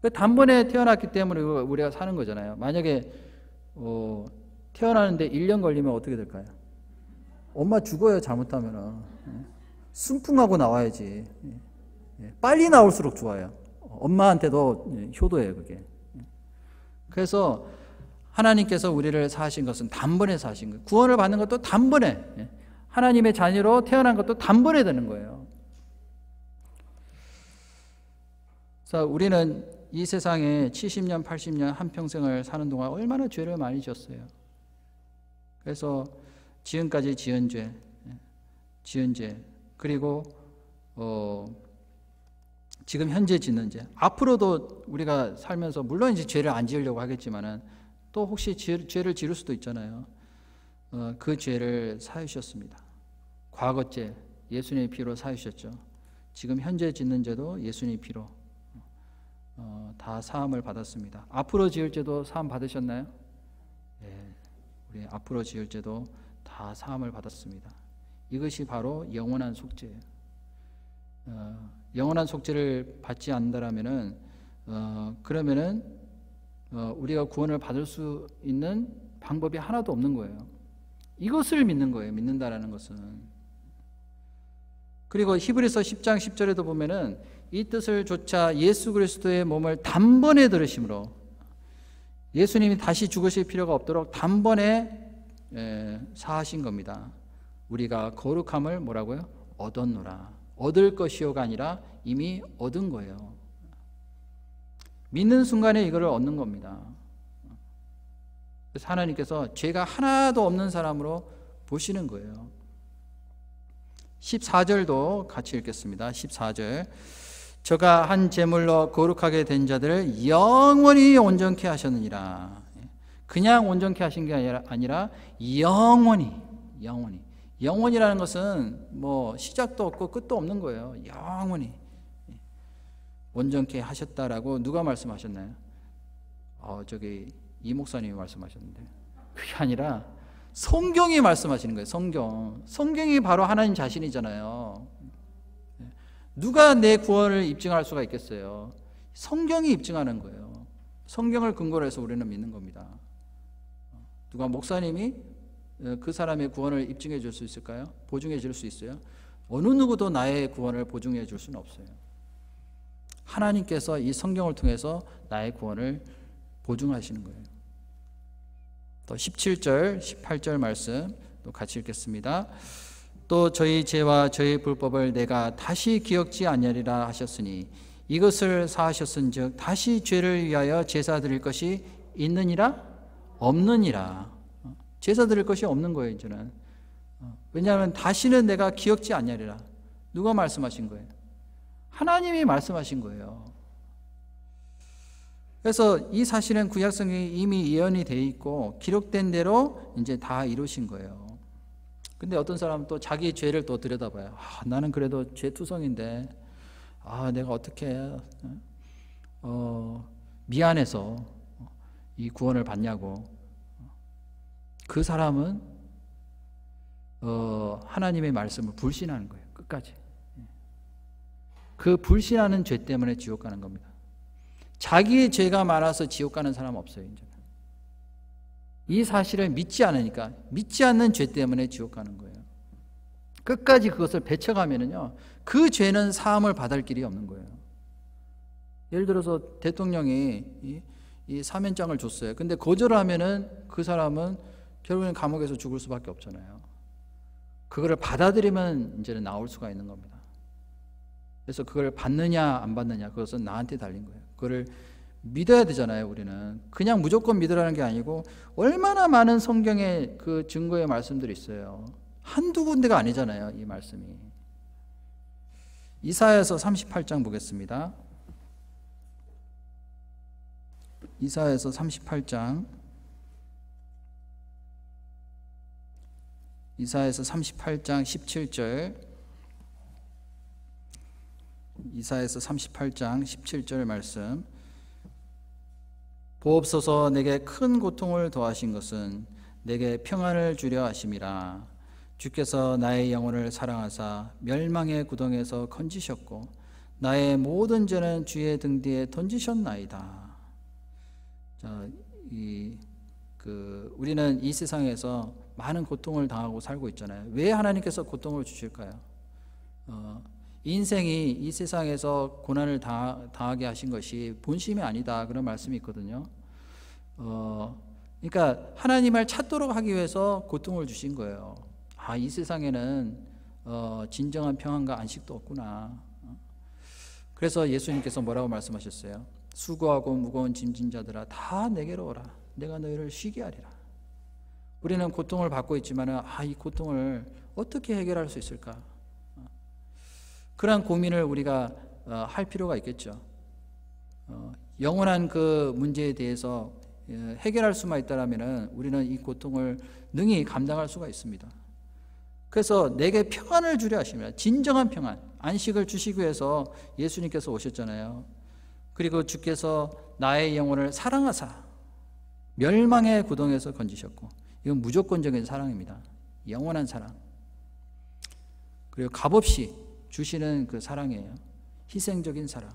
그 단번에 태어났기 때문에 우리가 사는 거잖아요. 만약에 어, 태어나는데 1년 걸리면 어떻게 될까요? 엄마 죽어요, 잘못하면. 예. 순풍하고 나와야지. 예. 빨리 나올수록 좋아요. 엄마한테도 예, 효도예요, 그게. 그래서 하나님께서 우리를 사신 것은 단번에 사신 거예요. 구원을 받는 것도 단번에. 하나님의 자녀로 태어난 것도 단번에 되는 거예요. 자, 우리는 이 세상에 70년, 80년, 한평생을 사는 동안 얼마나 죄를 많이 지었어요. 그래서 지금까지 지은 죄, 예, 지은 죄, 그리고 어 지금 현재 짓는 죄, 앞으로도 우리가 살면서 물론 이제 죄를 안 지으려고 하겠지만은 또 혹시 죄를 지을 수도 있잖아요. 어그 죄를 사유셨습니다. 과거죄 예수님의 피로 사유셨죠. 지금 현재 짓는 죄도 예수님의 피로 어다 사함을 받았습니다. 앞으로 지을 죄도 사함 받으셨나요? 예. 우리 앞으로 지을 죄도 다 사함을 받았습니다. 이것이 바로 영원한 속죄예요. 어, 영원한 속죄를 받지 않는다라면은 어, 그러면은 어, 우리가 구원을 받을 수 있는 방법이 하나도 없는 거예요. 이것을 믿는 거예요. 믿는다라는 것은. 그리고 히브리서 10장 10절에도 보면은 이 뜻을 조차 예수 그리스도의 몸을 단번에 들으심으로 예수님이 다시 죽으실 필요가 없도록 단번에 예, 사하신 겁니다. 우리가 거룩함을 뭐라고요? 얻었노라. 얻을 것이요가 아니라 이미 얻은 거예요. 믿는 순간에 이거를 얻는 겁니다. 하나님께서 죄가 하나도 없는 사람으로 보시는 거예요. 14절도 같이 읽겠습니다. 14절. 저가 한 제물로 거룩하게 된 자들을 영원히 온전케 하셨느니라. 그냥 온전케 하신 게 아니라, 영원히 영원히 영원이라는 것은 뭐 시작도 없고 끝도 없는 거예요. 영원히 온전케 하셨다라고 누가 말씀하셨나요? 어, 저기 이 목사님이 말씀하셨는데 그게 아니라 성경이 말씀하시는 거예요. 성경 성경이 바로 하나님 자신이잖아요. 누가 내 구원을 입증할 수가 있겠어요? 성경이 입증하는 거예요. 성경을 근거로 해서 우리는 믿는 겁니다. 누가 목사님이 어, 그 사람의 구원을 입증해 줄 수 있을까요? 보증해 줄 수 있어요? 어느 누구도 나의 구원을 보증해 줄 수는 없어요. 하나님께서 이 성경을 통해서 나의 구원을 보증하시는 거예요. 또 17절, 18절 말씀 또 같이 읽겠습니다. 또 저희 죄와 저희 불법을 내가 다시 기억지 아니하리라 하셨으니 이것을 사하셨은즉 다시 죄를 위하여 제사 드릴 것이 있느니라 없느니라 제사 드릴 것이 없는 거예요 이제는 왜냐하면 다시는 내가 기억지 아니하리라 누가 말씀하신 거예요 하나님이 말씀하신 거예요 그래서 이 사실은 구약성경에 이미 예언이 돼 있고 기록된 대로 이제 다 이루신 거예요 근데 어떤 사람은 또 자기 죄를 또 들여다봐요. 아, 나는 그래도 죄투성인데, 아, 내가 어떻게, 어, 미안해서 이 구원을 받냐고. 그 사람은, 어, 하나님의 말씀을 불신하는 거예요. 끝까지. 그 불신하는 죄 때문에 지옥 가는 겁니다. 자기의 죄가 많아서 지옥 가는 사람 없어요, 이제. 이 사실을 믿지 않으니까 믿지 않는 죄 때문에 지옥 가는 거예요. 끝까지 그것을 배척하면은요. 그 죄는 사함을 받을 길이 없는 거예요. 예를 들어서 대통령이 이, 이 사면장을 줬어요. 근데 거절하면은 그 사람은 결국엔 감옥에서 죽을 수밖에 없잖아요. 그거를 받아들이면 이제는 나올 수가 있는 겁니다. 그래서 그걸 받느냐 안 받느냐 그것은 나한테 달린 거예요. 그거를 믿어야 되잖아요, 우리는. 그냥 무조건 믿으라는 게 아니고 얼마나 많은 성경의 그 증거의 말씀들이 있어요. 한두 군데가 아니잖아요, 이 말씀이. 이사에서 38장 보겠습니다. 이사에서 38장 이사에서 38장 17절 이사에서 38장 17절 말씀 보옵소서 내게 큰 고통을 더하신 것은 내게 평안을 주려 하심이라. 주께서 나의 영혼을 사랑하사 멸망의 구덩에서 건지셨고 나의 모든 죄는 주의 등 뒤에 던지셨나이다. 자, 이 그 우리는 이 세상에서 많은 고통을 당하고 살고 있잖아요. 왜 하나님께서 고통을 주실까요? 어, 인생이 이 세상에서 고난을 다, 당하게 하신 것이 본심이 아니다 그런 말씀이 있거든요. 어, 그러니까 하나님을 찾도록 하기 위해서 고통을 주신 거예요. 아, 이 세상에는 어, 진정한 평안과 안식도 없구나. 그래서 예수님께서 뭐라고 말씀하셨어요? 수고하고 무거운 짐진 자들아 다 내게로 오라. 내가 너희를 쉬게 하리라. 우리는 고통을 받고 있지만 아, 이 고통을 어떻게 해결할 수 있을까? 그러한 고민을 우리가 어, 할 필요가 있겠죠. 어, 영원한 그 문제에 대해서 어, 해결할 수만 있다면 우리는 이 고통을 능히 감당할 수가 있습니다. 그래서 내게 평안을 주려 하십니다. 진정한 평안, 안식을 주시기 위해서 예수님께서 오셨잖아요. 그리고 주께서 나의 영혼을 사랑하사 멸망의 구덩에서 건지셨고 이건 무조건적인 사랑입니다. 영원한 사랑. 그리고 값없이 주시는 그 사랑이에요. 희생적인 사랑.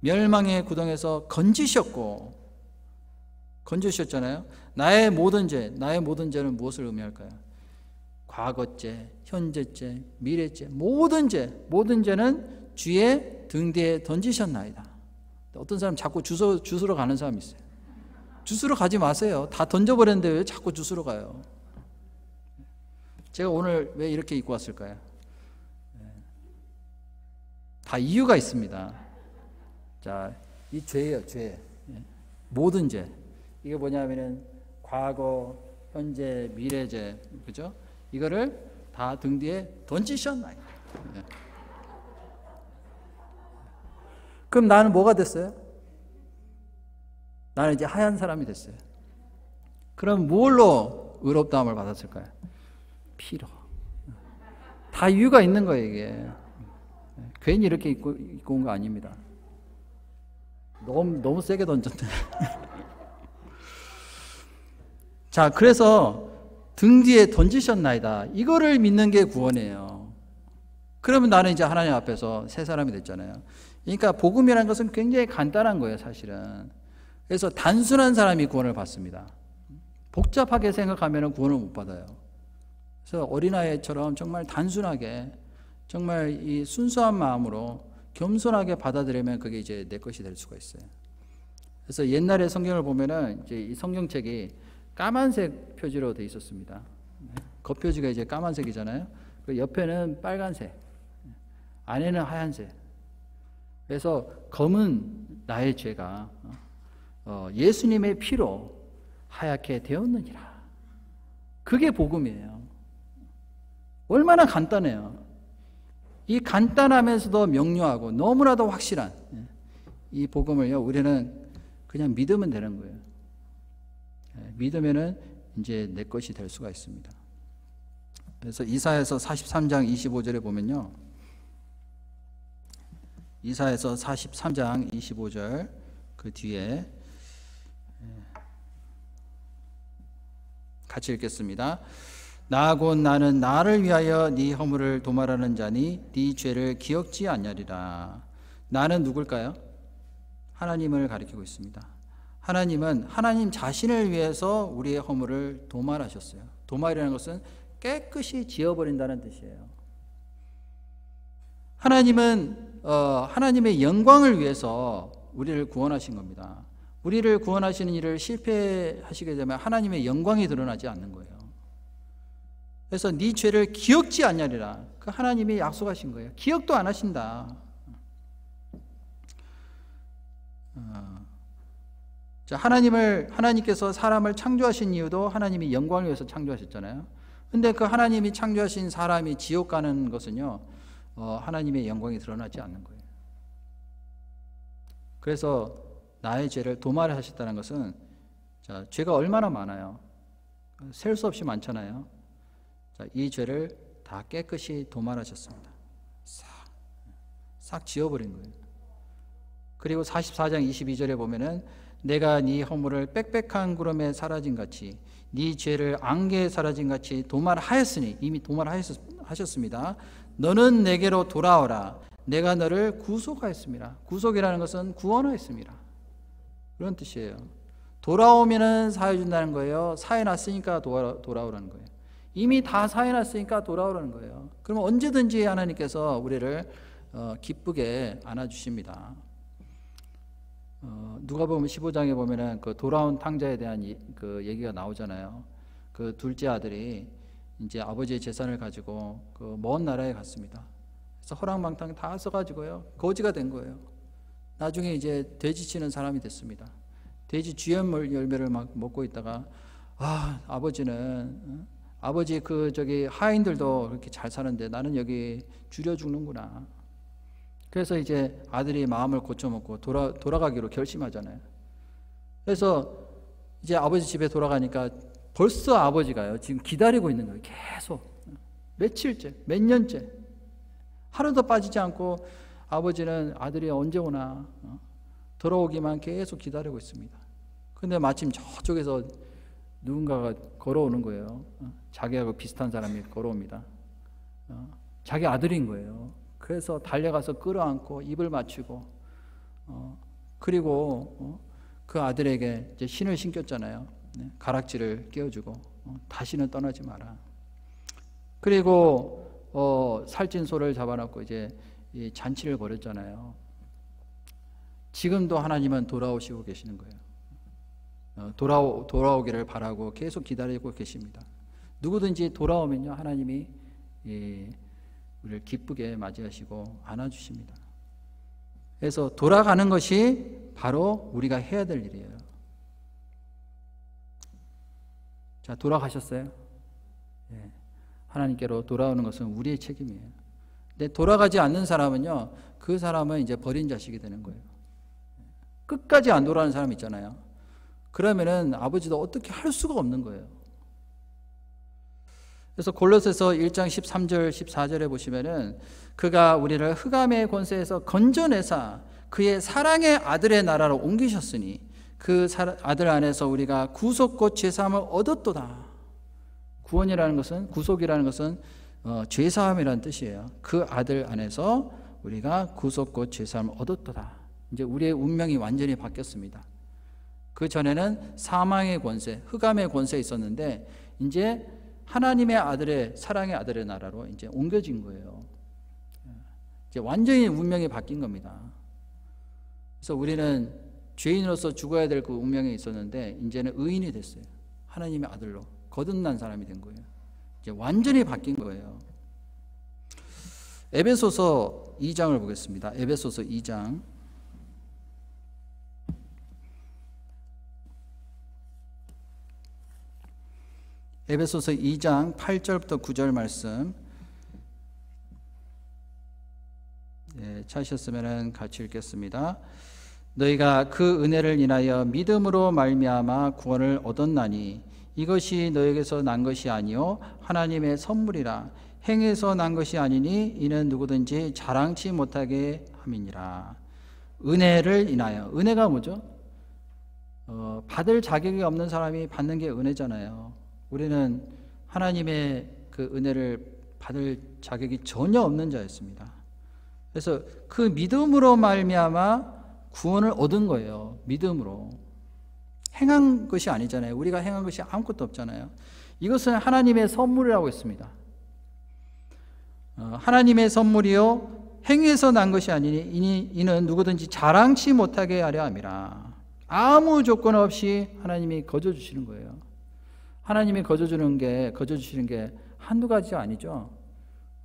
멸망의 구덩에서 건지셨고 건지셨잖아요. 나의 모든 죄, 나의 모든 죄는 무엇을 의미할까요? 과거죄, 현재죄, 미래죄, 모든 죄, 모든 죄는 주의 등대에 던지셨나이다. 어떤 사람 자꾸 주소 주스러 가는 사람 있어요. 주스러 가지 마세요. 다 던져버렸는데 왜 자꾸 주스러 가요? 제가 오늘 왜 이렇게 입고 왔을까요? 다 이유가 있습니다. 자, 이 죄예요, 죄. 예. 모든 죄. 이게 뭐냐면은 과거, 현재, 미래 죄. 그죠? 이거를 다 등 뒤에 던지셨나요? 예. 그럼 나는 뭐가 됐어요? 나는 이제 하얀 사람이 됐어요. 그럼 뭘로 의롭다함을 받았을까요? 피로. 다 이유가 있는 거예요, 이게. 괜히 이렇게 입고, 입고 온 거 아닙니다. 너무, 너무 세게 던졌네. 자, 그래서 등 뒤에 던지셨나이다. 이거를 믿는 게 구원이에요. 그러면 나는 이제 하나님 앞에서 새 사람이 됐잖아요. 그러니까 복음이라는 것은 굉장히 간단한 거예요, 사실은. 그래서 단순한 사람이 구원을 받습니다. 복잡하게 생각하면 구원을 못 받아요. 그래서 어린아이처럼 정말 단순하게 정말 이 순수한 마음으로 겸손하게 받아들이면 그게 이제 내 것이 될 수가 있어요. 그래서 옛날에 성경을 보면은 이제 이 성경책이 까만색 표지로 돼 있었습니다. 겉표지가 이제 까만색이잖아요. 그 옆에는 빨간색, 안에는 하얀색. 그래서 검은 나의 죄가 어, 예수님의 피로 하얗게 되었느니라. 그게 복음이에요. 얼마나 간단해요. 이 간단하면서도 명료하고 너무나도 확실한 예, 이 복음을요, 우리는 그냥 믿으면 되는 거예요. 예, 믿으면은 이제 내 것이 될 수가 있습니다. 그래서 이사에서 43장 25절에 보면요. 이사에서 43장 25절 그 뒤에 예, 같이 읽겠습니다. 나하고 나는 나를 위하여 네 허물을 도말하는 자니 네 죄를 기억지 않냐리라. 나는 누굴까요? 하나님을 가리키고 있습니다. 하나님은 하나님 자신을 위해서 우리의 허물을 도말하셨어요. 도말이라는 것은 깨끗이 지어버린다는 뜻이에요. 하나님은 어, 하나님의 영광을 위해서 우리를 구원하신 겁니다. 우리를 구원하시는 일을 실패하시게 되면 하나님의 영광이 드러나지 않는 거예요. 그래서 네 죄를 기억지 않냐리라. 그 하나님이 약속하신 거예요. 기억도 안 하신다. 어. 자, 하나님을 하나님께서 사람을 창조하신 이유도 하나님이 영광을 위해서 창조하셨잖아요. 근데 그 하나님이 창조하신 사람이 지옥 가는 것은요. 어, 하나님의 영광이 드러나지 않는 거예요. 그래서 나의 죄를 도말하셨다는 것은 자, 죄가 얼마나 많아요. 셀 수 없이 많잖아요. 자, 이 죄를 다 깨끗이 도말하셨습니다. 싹, 싹 지워버린 거예요. 그리고 44장 22절에 보면은 내가 네 허물을 빽빽한 구름에 사라진 같이 네 죄를 안개에 사라진 같이 도말하였으니 이미 도말하셨습니다. 너는 내게로 돌아오라. 내가 너를 구속하였습니다. 구속이라는 것은 구원하였습니다. 그런 뜻이에요. 돌아오면은 사해 준다는 거예요. 사해 났으니까 돌아오라는 거예요. 이미 다 사해놨으니까 돌아오라는 거예요. 그러면 언제든지 하나님께서 우리를 어, 기쁘게 안아주십니다. 어, 누가 보면 15장에 보면은 그 돌아온 탕자에 대한 그 얘기가 나오잖아요. 그 둘째 아들이 이제 아버지의 재산을 가지고 그 먼 나라에 갔습니다. 그래서 허랑망탕 다 써가지고요 거지가 된 거예요. 나중에 이제 돼지 치는 사람이 됐습니다. 돼지 GM 열매를 막 먹고 있다가 아 아버지는 어? 아버지 그 저기 하인들도 그렇게 잘 사는데 나는 여기 줄여 죽는구나. 그래서 이제 아들이 마음을 고쳐먹고 돌아 돌아가기로 결심하잖아요. 그래서 이제 아버지 집에 돌아가니까 벌써 아버지가요 지금 기다리고 있는 거예요. 계속 며칠째, 몇 년째 하루도 빠지지 않고 아버지는 아들이 언제 오나 어, 돌아오기만 계속 기다리고 있습니다. 근데 마침 저쪽에서 누군가가 걸어오는 거예요. 어, 자기하고 비슷한 사람이 걸어옵니다. 어, 자기 아들인 거예요. 그래서 달려가서 끌어안고 입을 맞추고 어, 그리고 그 아들에게 신을 신겼잖아요. 네, 가락지를 끼워주고 다시는 떠나지 마라. 그리고 살찐 소를 잡아놓고 이제 잔치를 벌였잖아요. 지금도 하나님은 돌아오시고 계시는 거예요. 어, 돌아오, 돌아오기를 바라고 계속 기다리고 계십니다. 누구든지 돌아오면요, 하나님이 예, 우리를 기쁘게 맞이하시고 안아주십니다. 그래서 돌아가는 것이 바로 우리가 해야 될 일이에요. 자, 돌아가셨어요? 예. 하나님께로 돌아오는 것은 우리의 책임이에요. 근데 돌아가지 않는 사람은요, 그 사람은 이제 버린 자식이 되는 거예요. 끝까지 안 돌아오는 사람 있잖아요. 그러면은 아버지도 어떻게 할 수가 없는 거예요. 그래서 골로새서 1장 13절 14절에 보시면은 그가 우리를 흑암의 권세에서 건져내사 그의 사랑의 아들의 나라로 옮기셨으니 그 아들 안에서 우리가 구속곧 죄사함을 얻었도다. 구원이라는 것은 구속이라는 것은 어, 죄사함이라는 뜻이에요. 그 아들 안에서 우리가 구속곧 죄사함을 얻었도다. 이제 우리의 운명이 완전히 바뀌었습니다. 그 전에는 사망의 권세, 흑암의 권세 있었는데 이제 하나님의 아들의 사랑의 아들의 나라로 이제 옮겨진 거예요. 이제 완전히 운명이 바뀐 겁니다. 그래서 우리는 죄인으로서 죽어야 될 그운명이 있었는데 이제는 의인이 됐어요. 하나님의 아들로 거듭난 사람이 된 거예요. 이제 완전히 바뀐 거예요. 에베소서 2장을 보겠습니다. 에베소서 2장 에베소서 2장 8절부터 9절 말씀 예, 찾으셨으면 같이 읽겠습니다. 너희가 그 은혜를 인하여 믿음으로 말미암아 구원을 얻었나니 이것이 너에게서 난 것이 아니요 하나님의 선물이라 행에서 난 것이 아니니 이는 누구든지 자랑치 못하게 함이니라 은혜를 인하여 은혜가 뭐죠? 어, 받을 자격이 없는 사람이 받는 게 은혜잖아요. 우리는 하나님의 그 은혜를 받을 자격이 전혀 없는 자였습니다. 그래서 그 믿음으로 말미암아 구원을 얻은 거예요. 믿음으로. 행한 것이 아니잖아요. 우리가 행한 것이 아무것도 없잖아요. 이것은 하나님의 선물이라고 했습니다. 어, 하나님의 선물이요 행위에서 난 것이 아니니 이는 누구든지 자랑치 못하게 하려 함이라. 아무 조건 없이 하나님이 거저 주시는 거예요. 하나님이 거저 주는 게 거저 주시는 게 한두 가지 아니죠.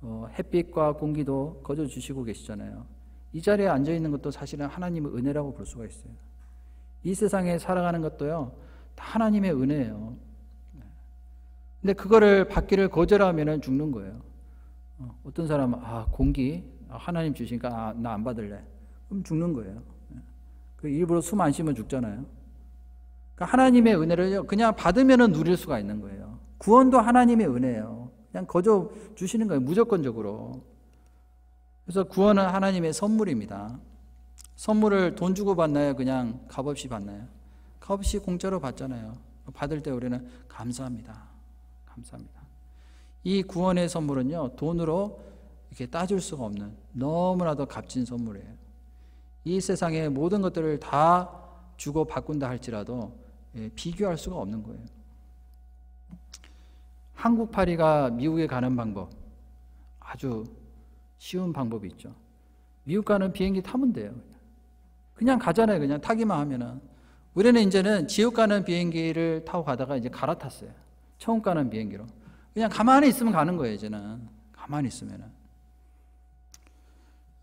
어, 햇빛과 공기도 거저 주시고 계시잖아요. 이 자리에 앉아 있는 것도 사실은 하나님의 은혜라고 볼 수가 있어요. 이 세상에 살아가는 것도요. 다 하나님의 은혜예요. 근데 그거를 받기를 거절하면 죽는 거예요. 어, 어떤 사람은 아 공기 아, 하나님 주시니까 아, 나안 받을래. 그럼 죽는 거예요. 예. 그 일부러 숨 안 쉬면 죽잖아요. 그러니까 하나님의 은혜를 그냥 받으면 누릴 수가 있는 거예요. 구원도 하나님의 은혜예요. 그냥 거저 주시는 거예요. 무조건적으로. 그래서 구원은 하나님의 선물입니다. 선물을 돈 주고 받나요? 그냥 값없이 받나요? 값없이 공짜로 받잖아요. 받을 때 우리는 감사합니다. 감사합니다. 이 구원의 선물은요, 돈으로 이렇게 따질 수가 없는 너무나도 값진 선물이에요. 이 세상의 모든 것들을 다 주고 바꾼다 할지라도 예, 비교할 수가 없는 거예요. 한국 파리가 미국에 가는 방법 아주 쉬운 방법이 있죠. 미국 가는 비행기 타면 돼요. 그냥 가잖아요. 그냥 타기만 하면은 우리는 이제는 지옥 가는 비행기를 타고 가다가 이제 갈아탔어요. 처음 가는 비행기로. 그냥 가만히 있으면 가는 거예요, 이제는. 가만히 있으면은.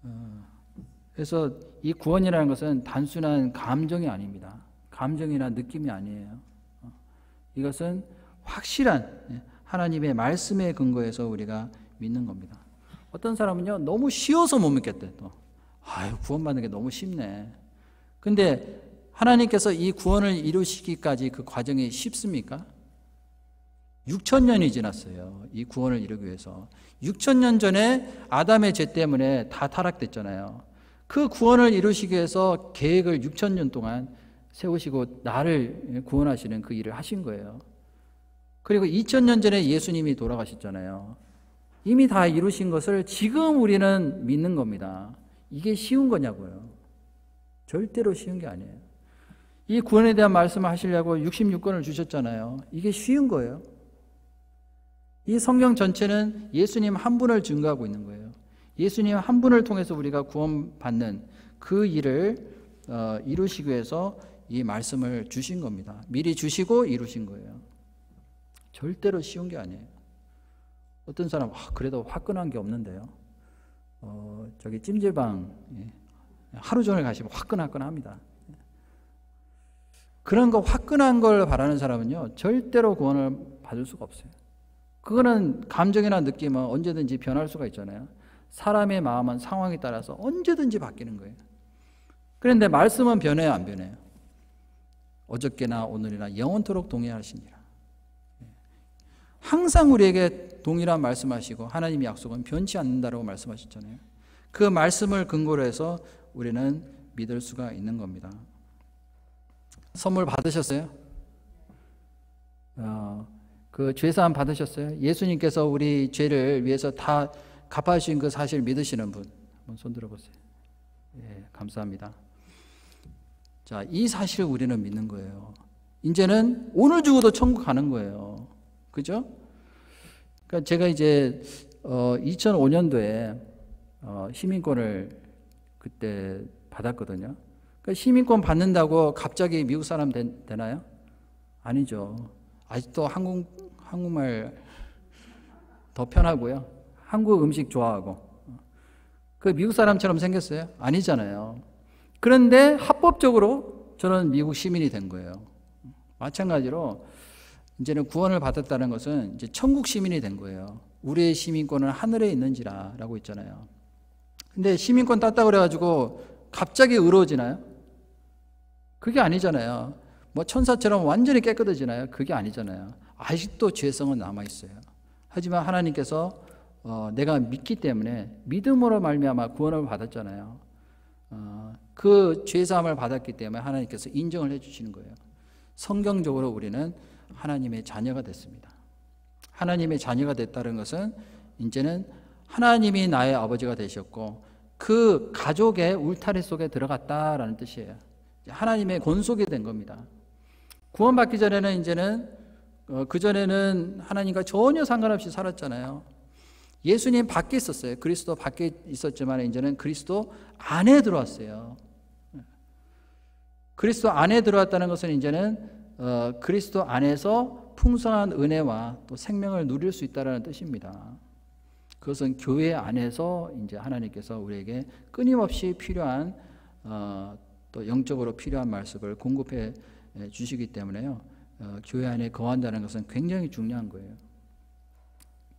어, 그래서 이 구원이라는 것은 단순한 감정이 아닙니다. 감정이나 느낌이 아니에요. 어. 이것은 확실한 예, 하나님의 말씀에 근거해서 우리가 믿는 겁니다. 어떤 사람은요, 너무 쉬워서 못 믿겠대, 또. 아유, 구원받는 게 너무 쉽네. 근데 하나님께서 이 구원을 이루시기까지 그 과정이 쉽습니까? 6천년이 지났어요. 이 구원을 이루기 위해서. 6천년 전에 아담의 죄 때문에 다 타락됐잖아요. 그 구원을 이루시기 위해서 계획을 6천년 동안 세우시고 나를 구원하시는 그 일을 하신 거예요. 그리고 2000년 전에 예수님이 돌아가셨잖아요. 이미 다 이루신 것을 지금 우리는 믿는 겁니다. 이게 쉬운 거냐고요. 절대로 쉬운 게 아니에요. 이 구원에 대한 말씀을 하시려고 66권을 주셨잖아요. 이게 쉬운 거예요. 이 성경 전체는 예수님 한 분을 증거하고 있는 거예요. 예수님 한 분을 통해서 우리가 구원받는 그 일을 어, 이루시기 위해서 이 말씀을 주신 겁니다. 미리 주시고 이루신 거예요. 절대로 쉬운 게 아니에요. 어떤 사람, 아, 그래도 화끈한 게 없는데요. 어, 저기 찜질방, 예, 하루 종일 가시면 화끈화끈합니다. 그런 거 화끈한 걸 바라는 사람은요, 절대로 구원을 받을 수가 없어요. 그거는 감정이나 느낌은 언제든지 변할 수가 있잖아요. 사람의 마음은 상황에 따라서 언제든지 바뀌는 거예요. 그런데 말씀은 변해요, 안 변해요? 어저께나 오늘이나 영원토록 동의하시니라. 예. 항상 우리에게 동일한 말씀하시고 하나님의 약속은 변치 않는다라고 말씀하셨잖아요. 그 말씀을 근거로 해서 우리는 믿을 수가 있는 겁니다. 선물 받으셨어요? 어, 그 죄사함 받으셨어요? 예수님께서 우리 죄를 위해서 다 갚아주신 그 사실 믿으시는 분, 손 들어보세요. 예, 감사합니다. 자, 이 사실을 우리는 믿는 거예요. 이제는 오늘 죽어도 천국 가는 거예요. 그죠? 그러니까 제가 이제 어, 2005년도에 어, 시민권을 그때 받았거든요. 그러니까 시민권 받는다고 갑자기 미국 사람 되, 나요 아니죠. 아직도 한국 한국말 더 편하고요. 한국 음식 좋아하고. 그 미국 사람처럼 생겼어요? 아니잖아요. 그런데 합법적으로 저는 미국 시민이 된 거예요. 마찬가지로 이제는 구원을 받았다는 것은 이제 천국 시민이 된 거예요. 우리의 시민권은 하늘에 있는지라라고 있잖아요. 근데 시민권 땄다 그래가지고 갑자기 의로워지나요? 그게 아니잖아요. 뭐 천사처럼 완전히 깨끗해지나요? 그게 아니잖아요. 아직도 죄성은 남아 있어요. 하지만 하나님께서 어, 내가 믿기 때문에 믿음으로 말미암아 구원을 받았잖아요. 어, 그 죄사함을 받았기 때문에 하나님께서 인정을 해주시는 거예요. 성경적으로 우리는 하나님의 자녀가 됐습니다. 하나님의 자녀가 됐다는 것은 이제는 하나님이 나의 아버지가 되셨고 그 가족의 울타리 속에 들어갔다라는 뜻이에요. 하나님의 권속이 된 겁니다. 구원받기 전에는 이제는 어, 그 전에는 하나님과 전혀 상관없이 살았잖아요. 예수님 밖에 있었어요. 그리스도 밖에 있었지만 이제는 그리스도 안에 들어왔어요. 그리스도 안에 들어왔다는 것은 이제는 어, 그리스도 안에서 풍성한 은혜와 또 생명을 누릴 수 있다라는 뜻입니다. 그것은 교회 안에서 이제 하나님께서 우리에게 끊임없이 필요한 어, 또 영적으로 필요한 말씀을 공급해 주시기 때문에요. 어, 교회 안에 거한다는 것은 굉장히 중요한 거예요.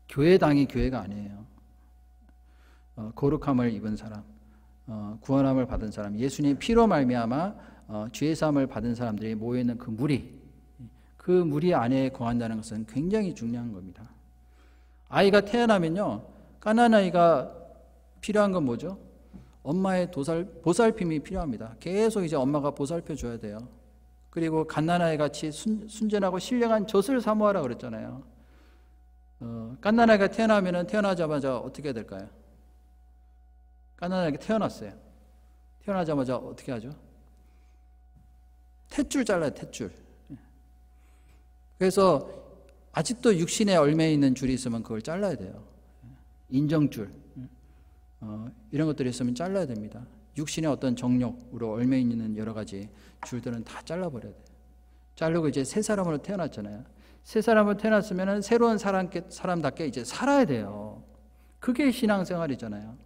교회당이 교회가 아니에요. 어, 거룩함을 입은 사람, 어, 구원함을 받은 사람, 예수님 의 피로 말미암아 어, 죄 사함을 받은 사람들이 모여 있는 그 무리, 그 무리 안에 거한다는 것은 굉장히 중요한 겁니다. 아이가 태어나면요, 가난아이가 필요한 건 뭐죠? 엄마의 도살, 보살핌이 필요합니다. 계속 이제 엄마가 보살펴 줘야 돼요. 그리고 갓난아이 같이 순, 순전하고 신령한 젖을 사모하라 그랬잖아요. 어, 갓난아가태어나면 태어나자마자 어떻게 될까요? 깐난아가 태어났어요. 태어나자마자 어떻게 하죠? 탯줄 잘라요, 탯줄. 예. 그래서 아직도 육신에 얼매 있는 줄이 있으면 그걸 잘라야 돼요. 예. 인정줄. 예. 어, 이런 것들이 있으면 잘라야 됩니다. 육신의 어떤 정력으로 얼매 있는 여러 가지 줄들은 다 잘라버려야 돼요. 자르고 이제 새 사람으로 태어났잖아요. 새사람을 태어났으면 새로운 사람, 답게 이제 살아야 돼요. 그게 신앙생활이잖아요.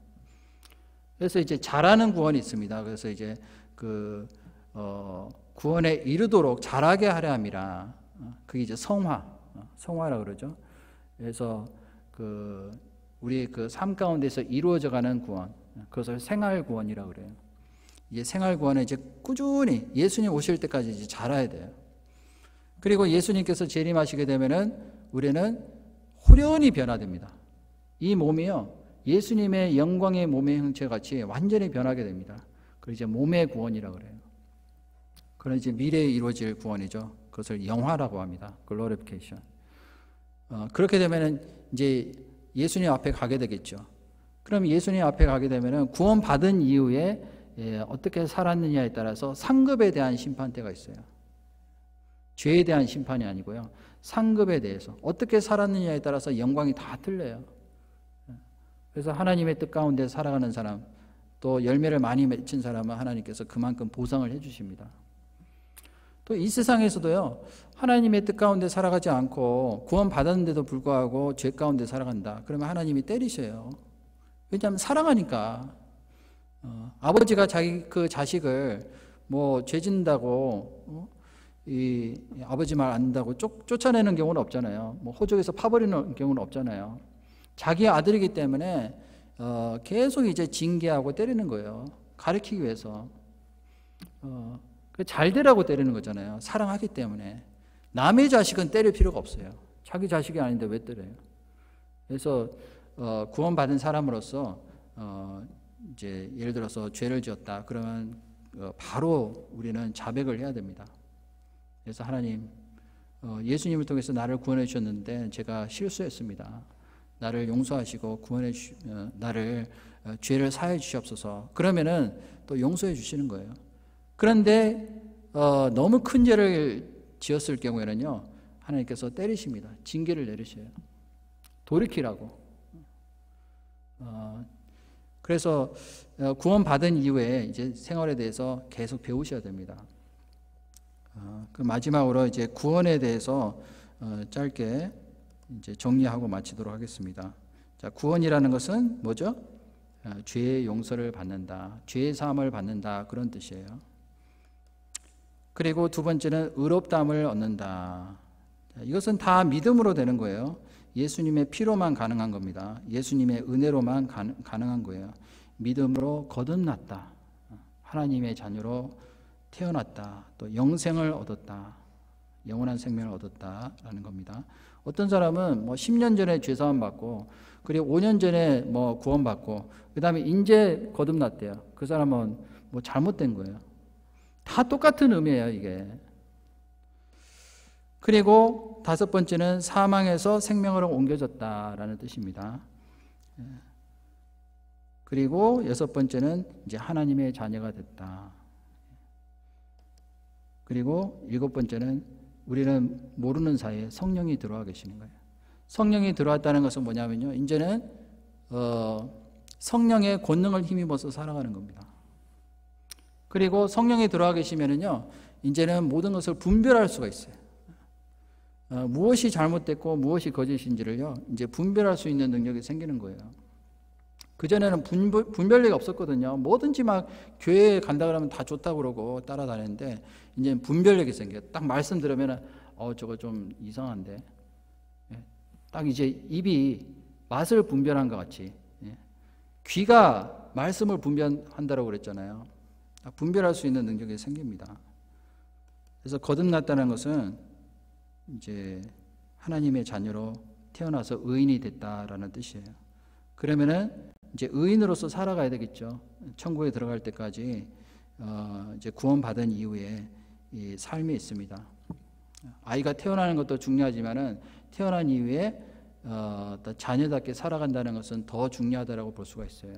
그래서 이제 잘하는 구원이 있습니다. 그래서 이제 그, 어, 구원에 이르도록 잘하게 하려 함이라. 그게 이제 성화, 성화라 그러죠. 그래서 그, 우리의 그 삶 가운데서 이루어져 가는 구원. 그것을 생활 구원이라 그래요. 이제 생활 구원에 이제 꾸준히 예수님 오실 때까지 이제 자라야 돼요. 그리고 예수님께서 재림하시게 되면은 우리는 후련히 변화됩니다. 이 몸이요. 예수님의 영광의 몸의 형체같이 완전히 변하게 됩니다. 그 이제 몸의 구원이라 그래요. 그런 이제 미래에 이루어질 구원이죠. 그것을 영화라고 합니다. 글로리피케이션. 어, 그렇게 되면은 이제 예수님 앞에 가게 되겠죠. 그럼 예수님 앞에 가게 되면은 구원받은 이후에 예, 어떻게 살았느냐에 따라서 상급에 대한 심판대가 있어요. 죄에 대한 심판이 아니고요. 상급에 대해서 어떻게 살았느냐에 따라서 영광이 다 틀려요. 그래서 하나님의 뜻 가운데 살아가는 사람 또 열매를 많이 맺힌 사람은 하나님께서 그만큼 보상을 해 주십니다. 또 이 세상에서도요. 하나님의 뜻 가운데 살아가지 않고 구원받았는데도 불구하고 죄 가운데 살아간다. 그러면 하나님이 때리셔요. 왜냐하면 사랑하니까. 어, 아버지가 자기 그 자식을 뭐 죄진다고 어? 이 아버지 말 안다고 쫓, 쫓아내는 경우는 없잖아요. 뭐 호적에서 파버리는 경우는 없잖아요. 자기 아들이기 때문에 어, 계속 이제 징계하고 때리는 거예요. 가르치기 위해서. 어, 그 잘 되라고 때리는 거잖아요. 사랑하기 때문에. 남의 자식은 때릴 필요가 없어요. 자기 자식이 아닌데 왜 때려요? 그래서 어, 구원받은 사람으로서 어, 이제 예를 들어서 죄를 지었다 그러면 어, 바로 우리는 자백을 해야 됩니다. 그래서 하나님, 어, 예수님을 통해서 나를 구원해 주셨는데 제가 실수했습니다. 나를 용서하시고 구원해 주, 어, 나를 어, 죄를 사해 주시옵소서. 그러면은 또 용서해 주시는 거예요. 그런데 어, 너무 큰 죄를 지었을 경우에는요 하나님께서 때리십니다. 징계를 내리셔요. 돌이키라고. 어, 그래서 구원 받은 이후에 이제 생활에 대해서 계속 배우셔야 됩니다. 그 마지막으로 이제 구원에 대해서 어, 짧게 이제 정리하고 마치도록 하겠습니다. 자, 구원이라는 것은 뭐죠? 아, 죄의 용서를 받는다, 죄의 사함을 받는다 그런 뜻이에요. 그리고 두 번째는 의롭다함을 얻는다. 이것은 다 믿음으로 되는 거예요. 예수님의 피로만 가능한 겁니다. 예수님의 은혜로만 가능한 거예요. 믿음으로 거듭났다. 하나님의 자녀로 태어났다. 또 영생을 얻었다. 영원한 생명을 얻었다라는 겁니다. 어떤 사람은 뭐 10년 전에 죄 사함 받고 그리고 5년 전에 뭐 구원 받고 그다음에 인제 거듭났대요. 그 사람은 뭐 잘못된 거예요. 다 똑같은 의미예요, 이게. 그리고 다섯 번째는 사망에서 생명으로 옮겨졌다라는 뜻입니다. 예. 그리고 여섯 번째는 이제 하나님의 자녀가 됐다. 그리고 일곱 번째는 우리는 모르는 사이에 성령이 들어와 계시는 거예요. 성령이 들어왔다는 것은 뭐냐면요. 이제는 어, 성령의 권능을 힘입어서 살아가는 겁니다. 그리고 성령이 들어와 계시면은요. 이제는 모든 것을 분별할 수가 있어요. 어, 무엇이 잘못됐고 무엇이 거짓인지를요. 이제 분별할 수 있는 능력이 생기는 거예요. 그전에는 분별, 분별력이 없었거든요. 뭐든지 막 교회에 간다 그러면 다 좋다고 그러고 따라다녔는데 이제 분별력이 생겨. 요딱 말씀 들으면 어 저거 좀 이상한데. 예. 딱 이제 입이 맛을 분별한 것 같이. 예. 귀가 말씀을 분별한다라고 그랬잖아요. 분별할 수 있는 능력이 생깁니다. 그래서 거듭났다는 것은 이제 하나님의 자녀로 태어나서 의인이 됐다라는 뜻이에요. 그러면은 이제 의인으로서 살아가야 되겠죠. 천국에 들어갈 때까지 어 이제 구원받은 이후에 이삶이 있습니다. 아이가 태어나는 것도 중요하지만은 태어난 이후에 어, 자녀답게 살아간다는 것은 더 중요하다라고 볼 수가 있어요.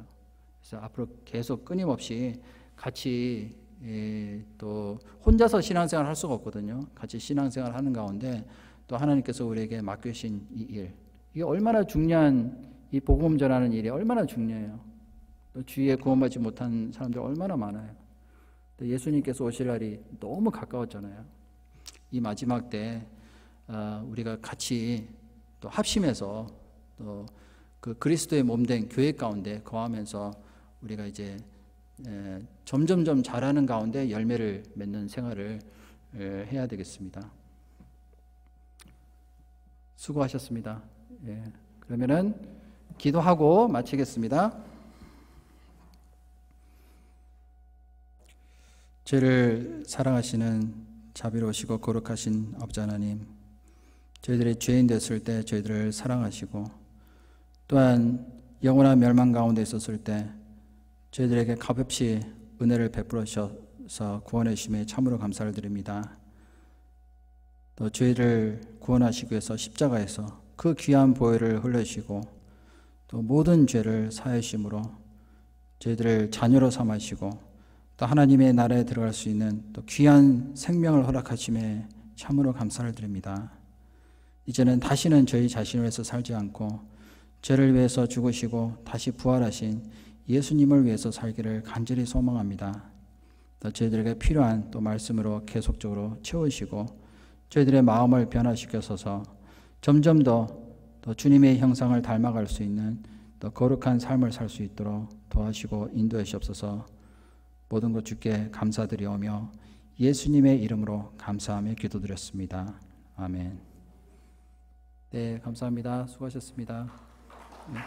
그래서 앞으로 계속 끊임없이 같이 예, 또 혼자서 신앙생활 할 수가 없거든요. 같이 신앙생활 하는 가운데 또 하나님께서 우리에게 맡기신 이 일, 이게 얼마나 중요한 이 복음 전하는 일이 얼마나 중요해요. 또 주위에 구원받지 못한 사람들 얼마나 많아요. 예수님께서 오실 날이 너무 가까웠잖아요. 이 마지막 때 어, 우리가 같이 또 합심해서 또 그 그리스도의 몸 된 교회 가운데 거하면서 우리가 이제 점점점 자라는 가운데 열매를 맺는 생활을 해야 되겠습니다. 수고하셨습니다. 예, 그러면은 기도하고 마치겠습니다. 죄를 사랑하시는 자비로우시고 거룩하신 아버지 하나님, 저희들이 죄인 됐을 때 저희들을 사랑하시고 또한 영원한 멸망 가운데 있었을 때 저희들에게 값없이 은혜를 베풀으셔서 구원의심에 참으로 감사를 드립니다. 또 죄를 구원하시기 위해서 십자가에서 그 귀한 보혈을 흘려시고또 모든 죄를 사해 심으로 저희들을 자녀로 삼아시고 또 하나님의 나라에 들어갈 수 있는 또 귀한 생명을 허락하심에 참으로 감사를 드립니다. 이제는 다시는 저희 자신을 위해서 살지 않고 죄를 위해서 죽으시고 다시 부활하신 예수님을 위해서 살기를 간절히 소망합니다. 또 저희들에게 필요한 또 말씀으로 계속적으로 채우시고 저희들의 마음을 변화시켜서서 점점 더 또 주님의 형상을 닮아갈 수 있는 또 거룩한 삶을 살 수 있도록 도와주시고 인도해 주옵소서. 모든 것 주께 감사드리오며 예수님의 이름으로 감사하며 기도드렸습니다. 아멘. 네, 감사합니다. 수고하셨습니다. 네.